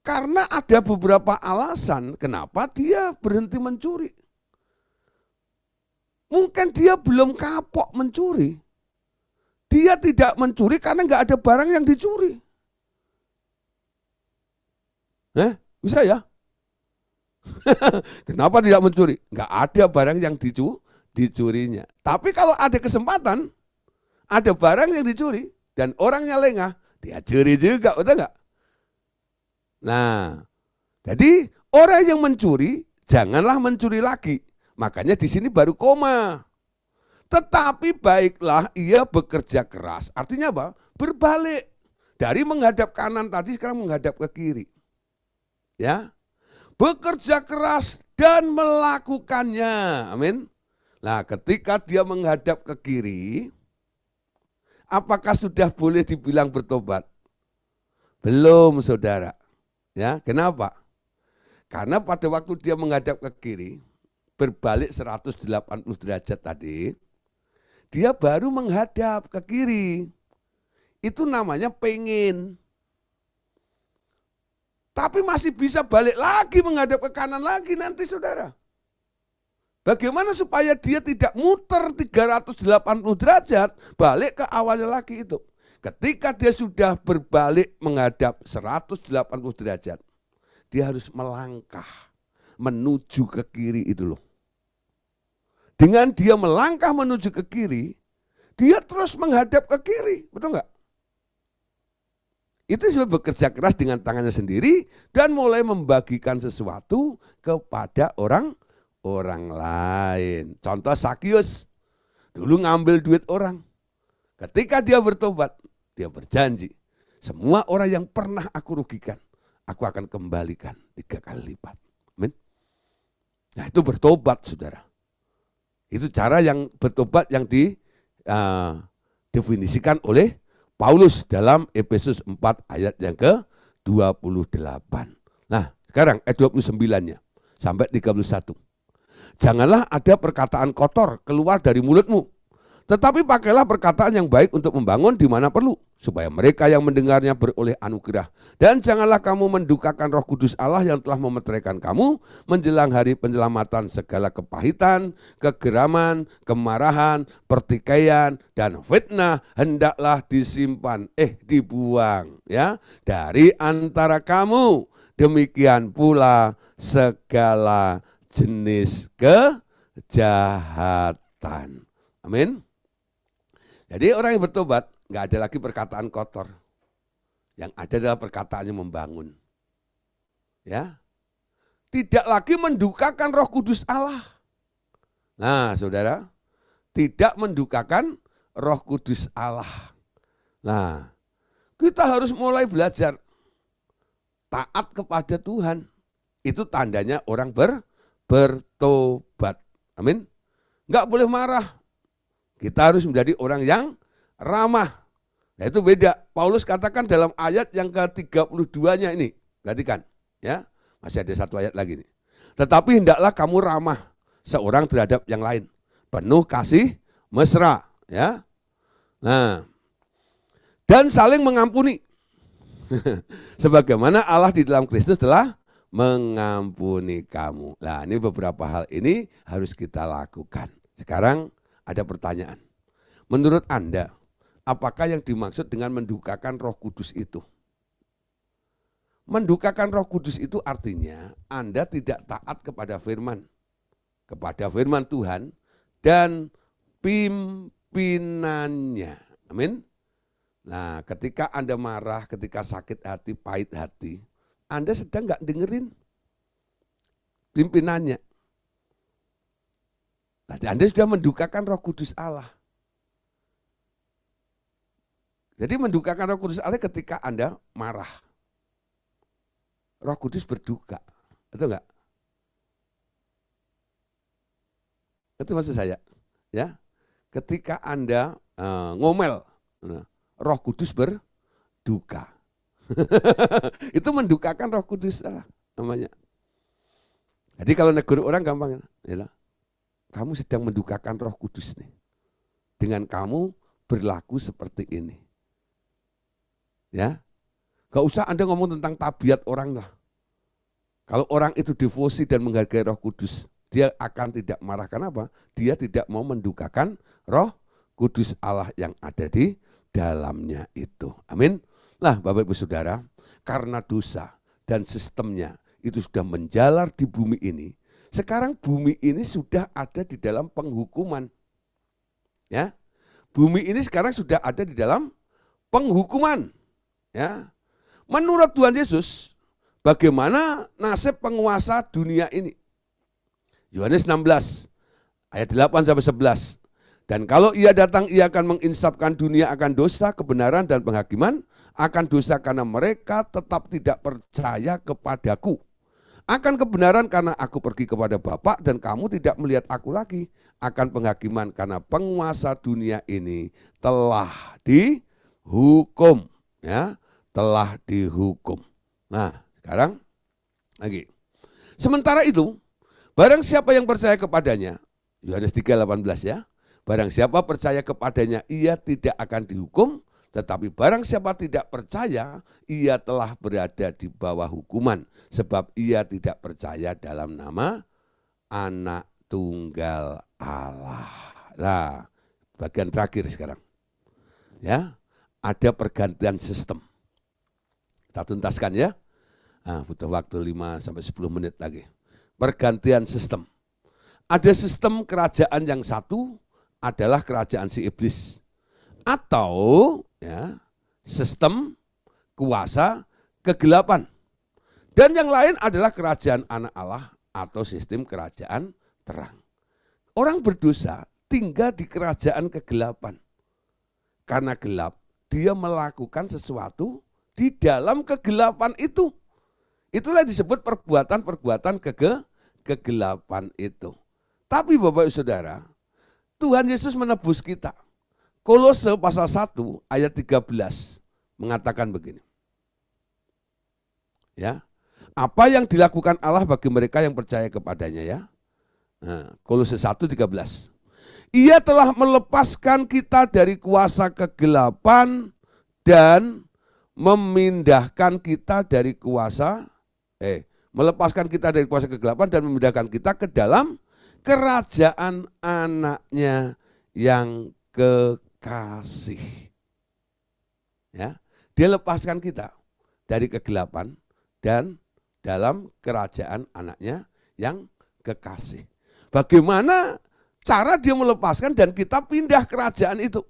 Karena ada beberapa alasan kenapa dia berhenti mencuri. Mungkin dia belum kapok mencuri. Dia tidak mencuri karena nggak ada barang yang dicuri. Eh, bisa ya? [laughs] Kenapa tidak mencuri? Nggak ada barang yang dicu, dicurinya. Tapi kalau ada kesempatan, ada barang yang dicuri dan orangnya lengah, dia curi juga, Udah nggak? Nah, jadi orang yang mencuri janganlah mencuri lagi. Makanya di sini baru koma. Tetapi baiklah ia bekerja keras. Artinya apa? Berbalik dari menghadap kanan tadi sekarang menghadap ke kiri. Ya. Bekerja keras dan melakukannya. Amin. Nah, ketika dia menghadap ke kiri, apakah sudah boleh dibilang bertobat? Belum, Saudara. Ya, kenapa? Karena pada waktu dia menghadap ke kiri, berbalik 180 derajat tadi, dia baru menghadap ke kiri. Itu namanya pengen. Tapi masih bisa balik lagi menghadap ke kanan lagi nanti saudara. Bagaimana supaya dia tidak muter 380 derajat balik ke awalnya lagi itu. Ketika dia sudah berbalik menghadap 180 derajat, dia harus melangkah menuju ke kiri itu loh. Dengan dia melangkah menuju ke kiri, dia terus menghadap ke kiri, betul nggak? Itu sebab bekerja keras dengan tangannya sendiri dan mulai membagikan sesuatu kepada orang orang lain. Contoh Sakius dulu ngambil duit orang. Ketika dia bertobat, dia berjanji, semua orang yang pernah aku rugikan, aku akan kembalikan tiga kali lipat. Amin. Nah itu bertobat saudara. Itu cara yang bertobat yang di uh, definisikan oleh Paulus dalam Efesus 4 ayat yang ke 28. Nah sekarang ayat 29-nya sampai 31. Janganlah ada perkataan kotor keluar dari mulutmu, tetapi pakailah perkataan yang baik untuk membangun di mana perlu, supaya mereka yang mendengarnya beroleh anugerah. Dan janganlah kamu mendukakan roh kudus Allah yang telah memeteraikan kamu menjelang hari penyelamatan segala kepahitan, kegeraman, kemarahan, pertikaian, dan fitnah hendaklah disimpan, eh dibuang ya dari antara kamu. Demikian pula segala jenis kejahatan. Amin. Jadi orang yang bertobat nggak ada lagi perkataan kotor. Yang ada adalah perkataannya membangun. Ya. Tidak lagi mendukakan Roh Kudus Allah. Nah, Saudara, tidak mendukakan Roh Kudus Allah. Nah, kita harus mulai belajar taat kepada Tuhan. Itu tandanya orang ber bertobat. Amin. Enggak boleh marah. Kita harus menjadi orang yang ramah. Nah, itu beda. Paulus katakan dalam ayat yang ke-32-nya ini. Perhatikan, ya. Masih ada satu ayat lagi nih. Tetapi hendaklah kamu ramah seorang terhadap yang lain, penuh kasih mesra, ya. Nah, dan saling mengampuni. [laughs] Sebagaimana Allah di dalam Kristus telah mengampuni kamu. Nah, ini beberapa hal ini harus kita lakukan. Sekarang ada pertanyaan. Menurut Anda, apakah yang dimaksud dengan mendukakan Roh Kudus itu? Mendukakan Roh Kudus itu artinya Anda tidak taat kepada firman, kepada firman Tuhan dan pimpinannya. Amin. Nah, ketika Anda marah, ketika sakit hati, pahit hati, Anda sedang nggak dengerin pimpinannya. Berarti Anda sudah mendukakan roh kudus Allah. Jadi mendukakan roh kudus Allah ketika Anda marah. Roh kudus berduka. Betul enggak? Itu maksud saya. Ya. Ketika Anda uh, ngomel, nah, roh kudus berduka. [laughs] itu mendukakan roh kudus Allah namanya. Jadi kalau negur orang gampang, ya kamu sedang mendukakan roh kudus nih. Dengan kamu berlaku seperti ini. Ya, Gak usah Anda ngomong tentang tabiat orang lah. Kalau orang itu devosi dan menghargai roh kudus, dia akan tidak marah. Kenapa? Dia tidak mau mendukakan roh kudus Allah yang ada di dalamnya itu. Amin. Nah Bapak Ibu Saudara, karena dosa dan sistemnya itu sudah menjalar di bumi ini, sekarang bumi ini sudah ada di dalam penghukuman. Ya. Bumi ini sekarang sudah ada di dalam penghukuman. Ya. Menurut Tuhan Yesus, bagaimana nasib penguasa dunia ini? Yohanes 16 ayat 8 sampai 11. Dan kalau ia datang, ia akan menginsapkan dunia akan dosa, kebenaran, dan penghakiman, akan dosa karena mereka tetap tidak percaya kepadaku akan kebenaran karena aku pergi kepada bapak dan kamu tidak melihat aku lagi akan penghakiman karena penguasa dunia ini telah dihukum ya telah dihukum nah sekarang lagi sementara itu barang siapa yang percaya kepadanya Yohanes 3:18 ya barang siapa percaya kepadanya ia tidak akan dihukum tetapi barang siapa tidak percaya, ia telah berada di bawah hukuman, sebab ia tidak percaya dalam nama anak tunggal Allah. Nah, bagian terakhir sekarang. Ya, ada pergantian sistem. Kita tuntaskan ya. Nah, butuh waktu 5 sampai 10 menit lagi. Pergantian sistem. Ada sistem kerajaan yang satu adalah kerajaan si iblis atau ya, sistem kuasa kegelapan. Dan yang lain adalah kerajaan anak Allah atau sistem kerajaan terang. Orang berdosa tinggal di kerajaan kegelapan. Karena gelap, dia melakukan sesuatu di dalam kegelapan itu. Itulah disebut perbuatan-perbuatan kege kegelapan itu. Tapi Bapak Saudara, Tuhan Yesus menebus kita. Kolose pasal 1 ayat 13 mengatakan begini. Ya. Apa yang dilakukan Allah bagi mereka yang percaya kepadanya ya. Nah, Kolose 1 13. Ia telah melepaskan kita dari kuasa kegelapan dan memindahkan kita dari kuasa eh melepaskan kita dari kuasa kegelapan dan memindahkan kita ke dalam kerajaan anaknya yang ke kasih. Ya, dia lepaskan kita dari kegelapan dan dalam kerajaan anaknya yang kekasih. Bagaimana cara dia melepaskan dan kita pindah kerajaan itu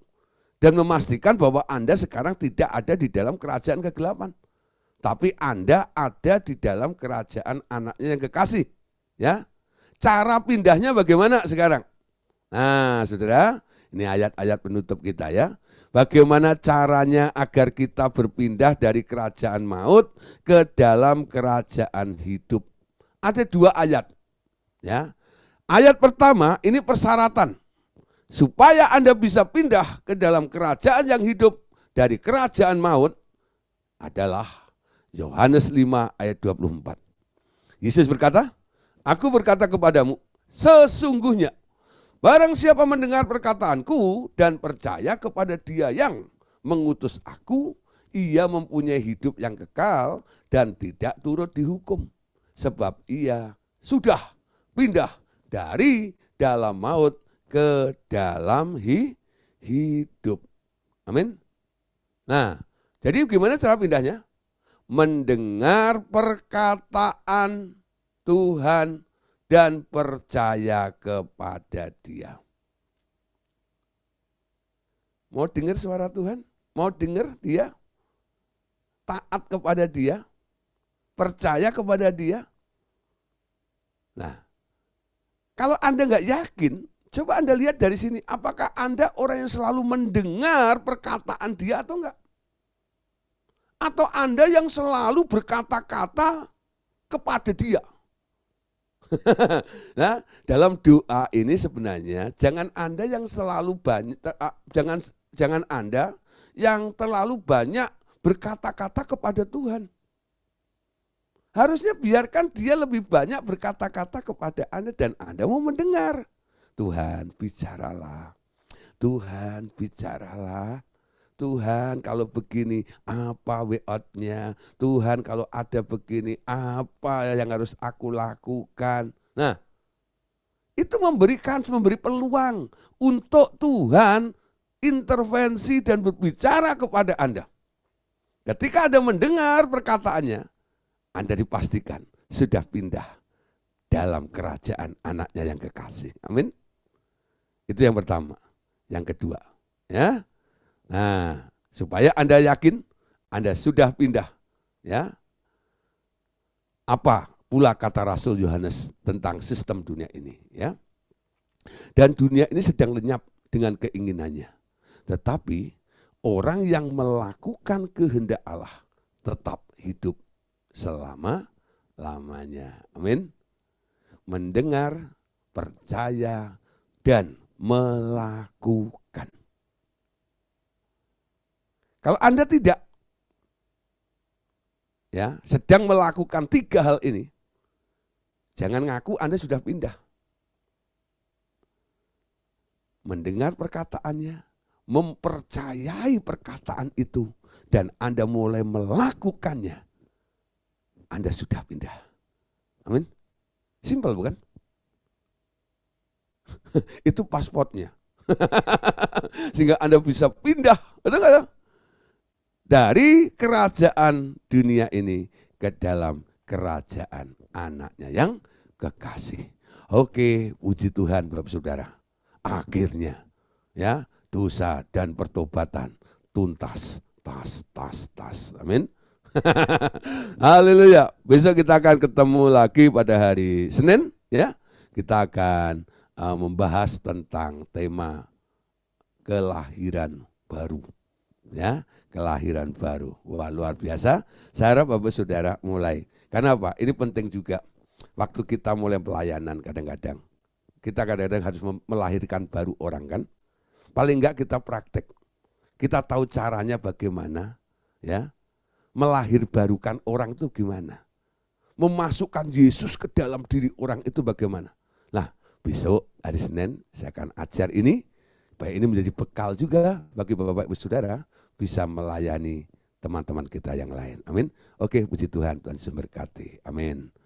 dan memastikan bahwa Anda sekarang tidak ada di dalam kerajaan kegelapan. Tapi Anda ada di dalam kerajaan anaknya yang kekasih. Ya. Cara pindahnya bagaimana sekarang? Nah, Saudara, ini ayat-ayat penutup kita ya. Bagaimana caranya agar kita berpindah dari kerajaan maut ke dalam kerajaan hidup? Ada dua ayat. Ya. Ayat pertama ini persyaratan supaya Anda bisa pindah ke dalam kerajaan yang hidup dari kerajaan maut adalah Yohanes 5 ayat 24. Yesus berkata, "Aku berkata kepadamu, sesungguhnya Barang siapa mendengar perkataanku dan percaya kepada dia yang mengutus aku, ia mempunyai hidup yang kekal dan tidak turut dihukum. Sebab ia sudah pindah dari dalam maut ke dalam hi hidup. Amin. Nah, jadi gimana cara pindahnya? Mendengar perkataan Tuhan dan percaya kepada dia. Mau dengar suara Tuhan? Mau dengar dia? Taat kepada dia? Percaya kepada dia? Nah, kalau Anda nggak yakin, coba Anda lihat dari sini. Apakah Anda orang yang selalu mendengar perkataan dia atau enggak? Atau Anda yang selalu berkata-kata kepada dia? [laughs] nah, dalam doa ini sebenarnya jangan Anda yang selalu banyak ah, jangan jangan Anda yang terlalu banyak berkata-kata kepada Tuhan. Harusnya biarkan dia lebih banyak berkata-kata kepada Anda dan Anda mau mendengar. Tuhan, bicaralah. Tuhan, bicaralah. Tuhan kalau begini apa way Tuhan kalau ada begini apa yang harus aku lakukan? Nah, itu memberikan memberi peluang untuk Tuhan intervensi dan berbicara kepada Anda. Ketika Anda mendengar perkataannya, Anda dipastikan sudah pindah dalam kerajaan anaknya yang kekasih. Amin. Itu yang pertama. Yang kedua, ya. Nah, supaya Anda yakin Anda sudah pindah, ya. Apa pula kata Rasul Yohanes tentang sistem dunia ini, ya. Dan dunia ini sedang lenyap dengan keinginannya. Tetapi orang yang melakukan kehendak Allah tetap hidup selama lamanya. Amin. Mendengar, percaya, dan melakukan kalau Anda tidak ya sedang melakukan tiga hal ini, jangan ngaku Anda sudah pindah. Mendengar perkataannya, mempercayai perkataan itu, dan Anda mulai melakukannya, Anda sudah pindah. Amin. Simpel bukan? [laughs] itu pasportnya. [laughs] Sehingga Anda bisa pindah. Betul nggak? Ya? dari kerajaan dunia ini ke dalam kerajaan anaknya yang kekasih. Oke, puji Tuhan Bapak Saudara. Akhirnya ya, dosa dan pertobatan tuntas, tas, tas, tas. Amin. [laughs] Haleluya. Besok kita akan ketemu lagi pada hari Senin ya. Kita akan uh, membahas tentang tema kelahiran baru ya kelahiran baru. Wah, luar biasa. Saya harap Bapak Saudara mulai. Karena apa? Ini penting juga. Waktu kita mulai pelayanan kadang-kadang. Kita kadang-kadang harus melahirkan baru orang kan. Paling enggak kita praktek. Kita tahu caranya bagaimana ya. Melahir barukan orang itu gimana? Memasukkan Yesus ke dalam diri orang itu bagaimana? Nah, besok hari Senin saya akan ajar ini. supaya ini menjadi bekal juga bagi Bapak Ibu Saudara bisa melayani teman-teman kita yang lain. Amin. Oke, puji Tuhan, Tuhan Yesus memberkati. Amin.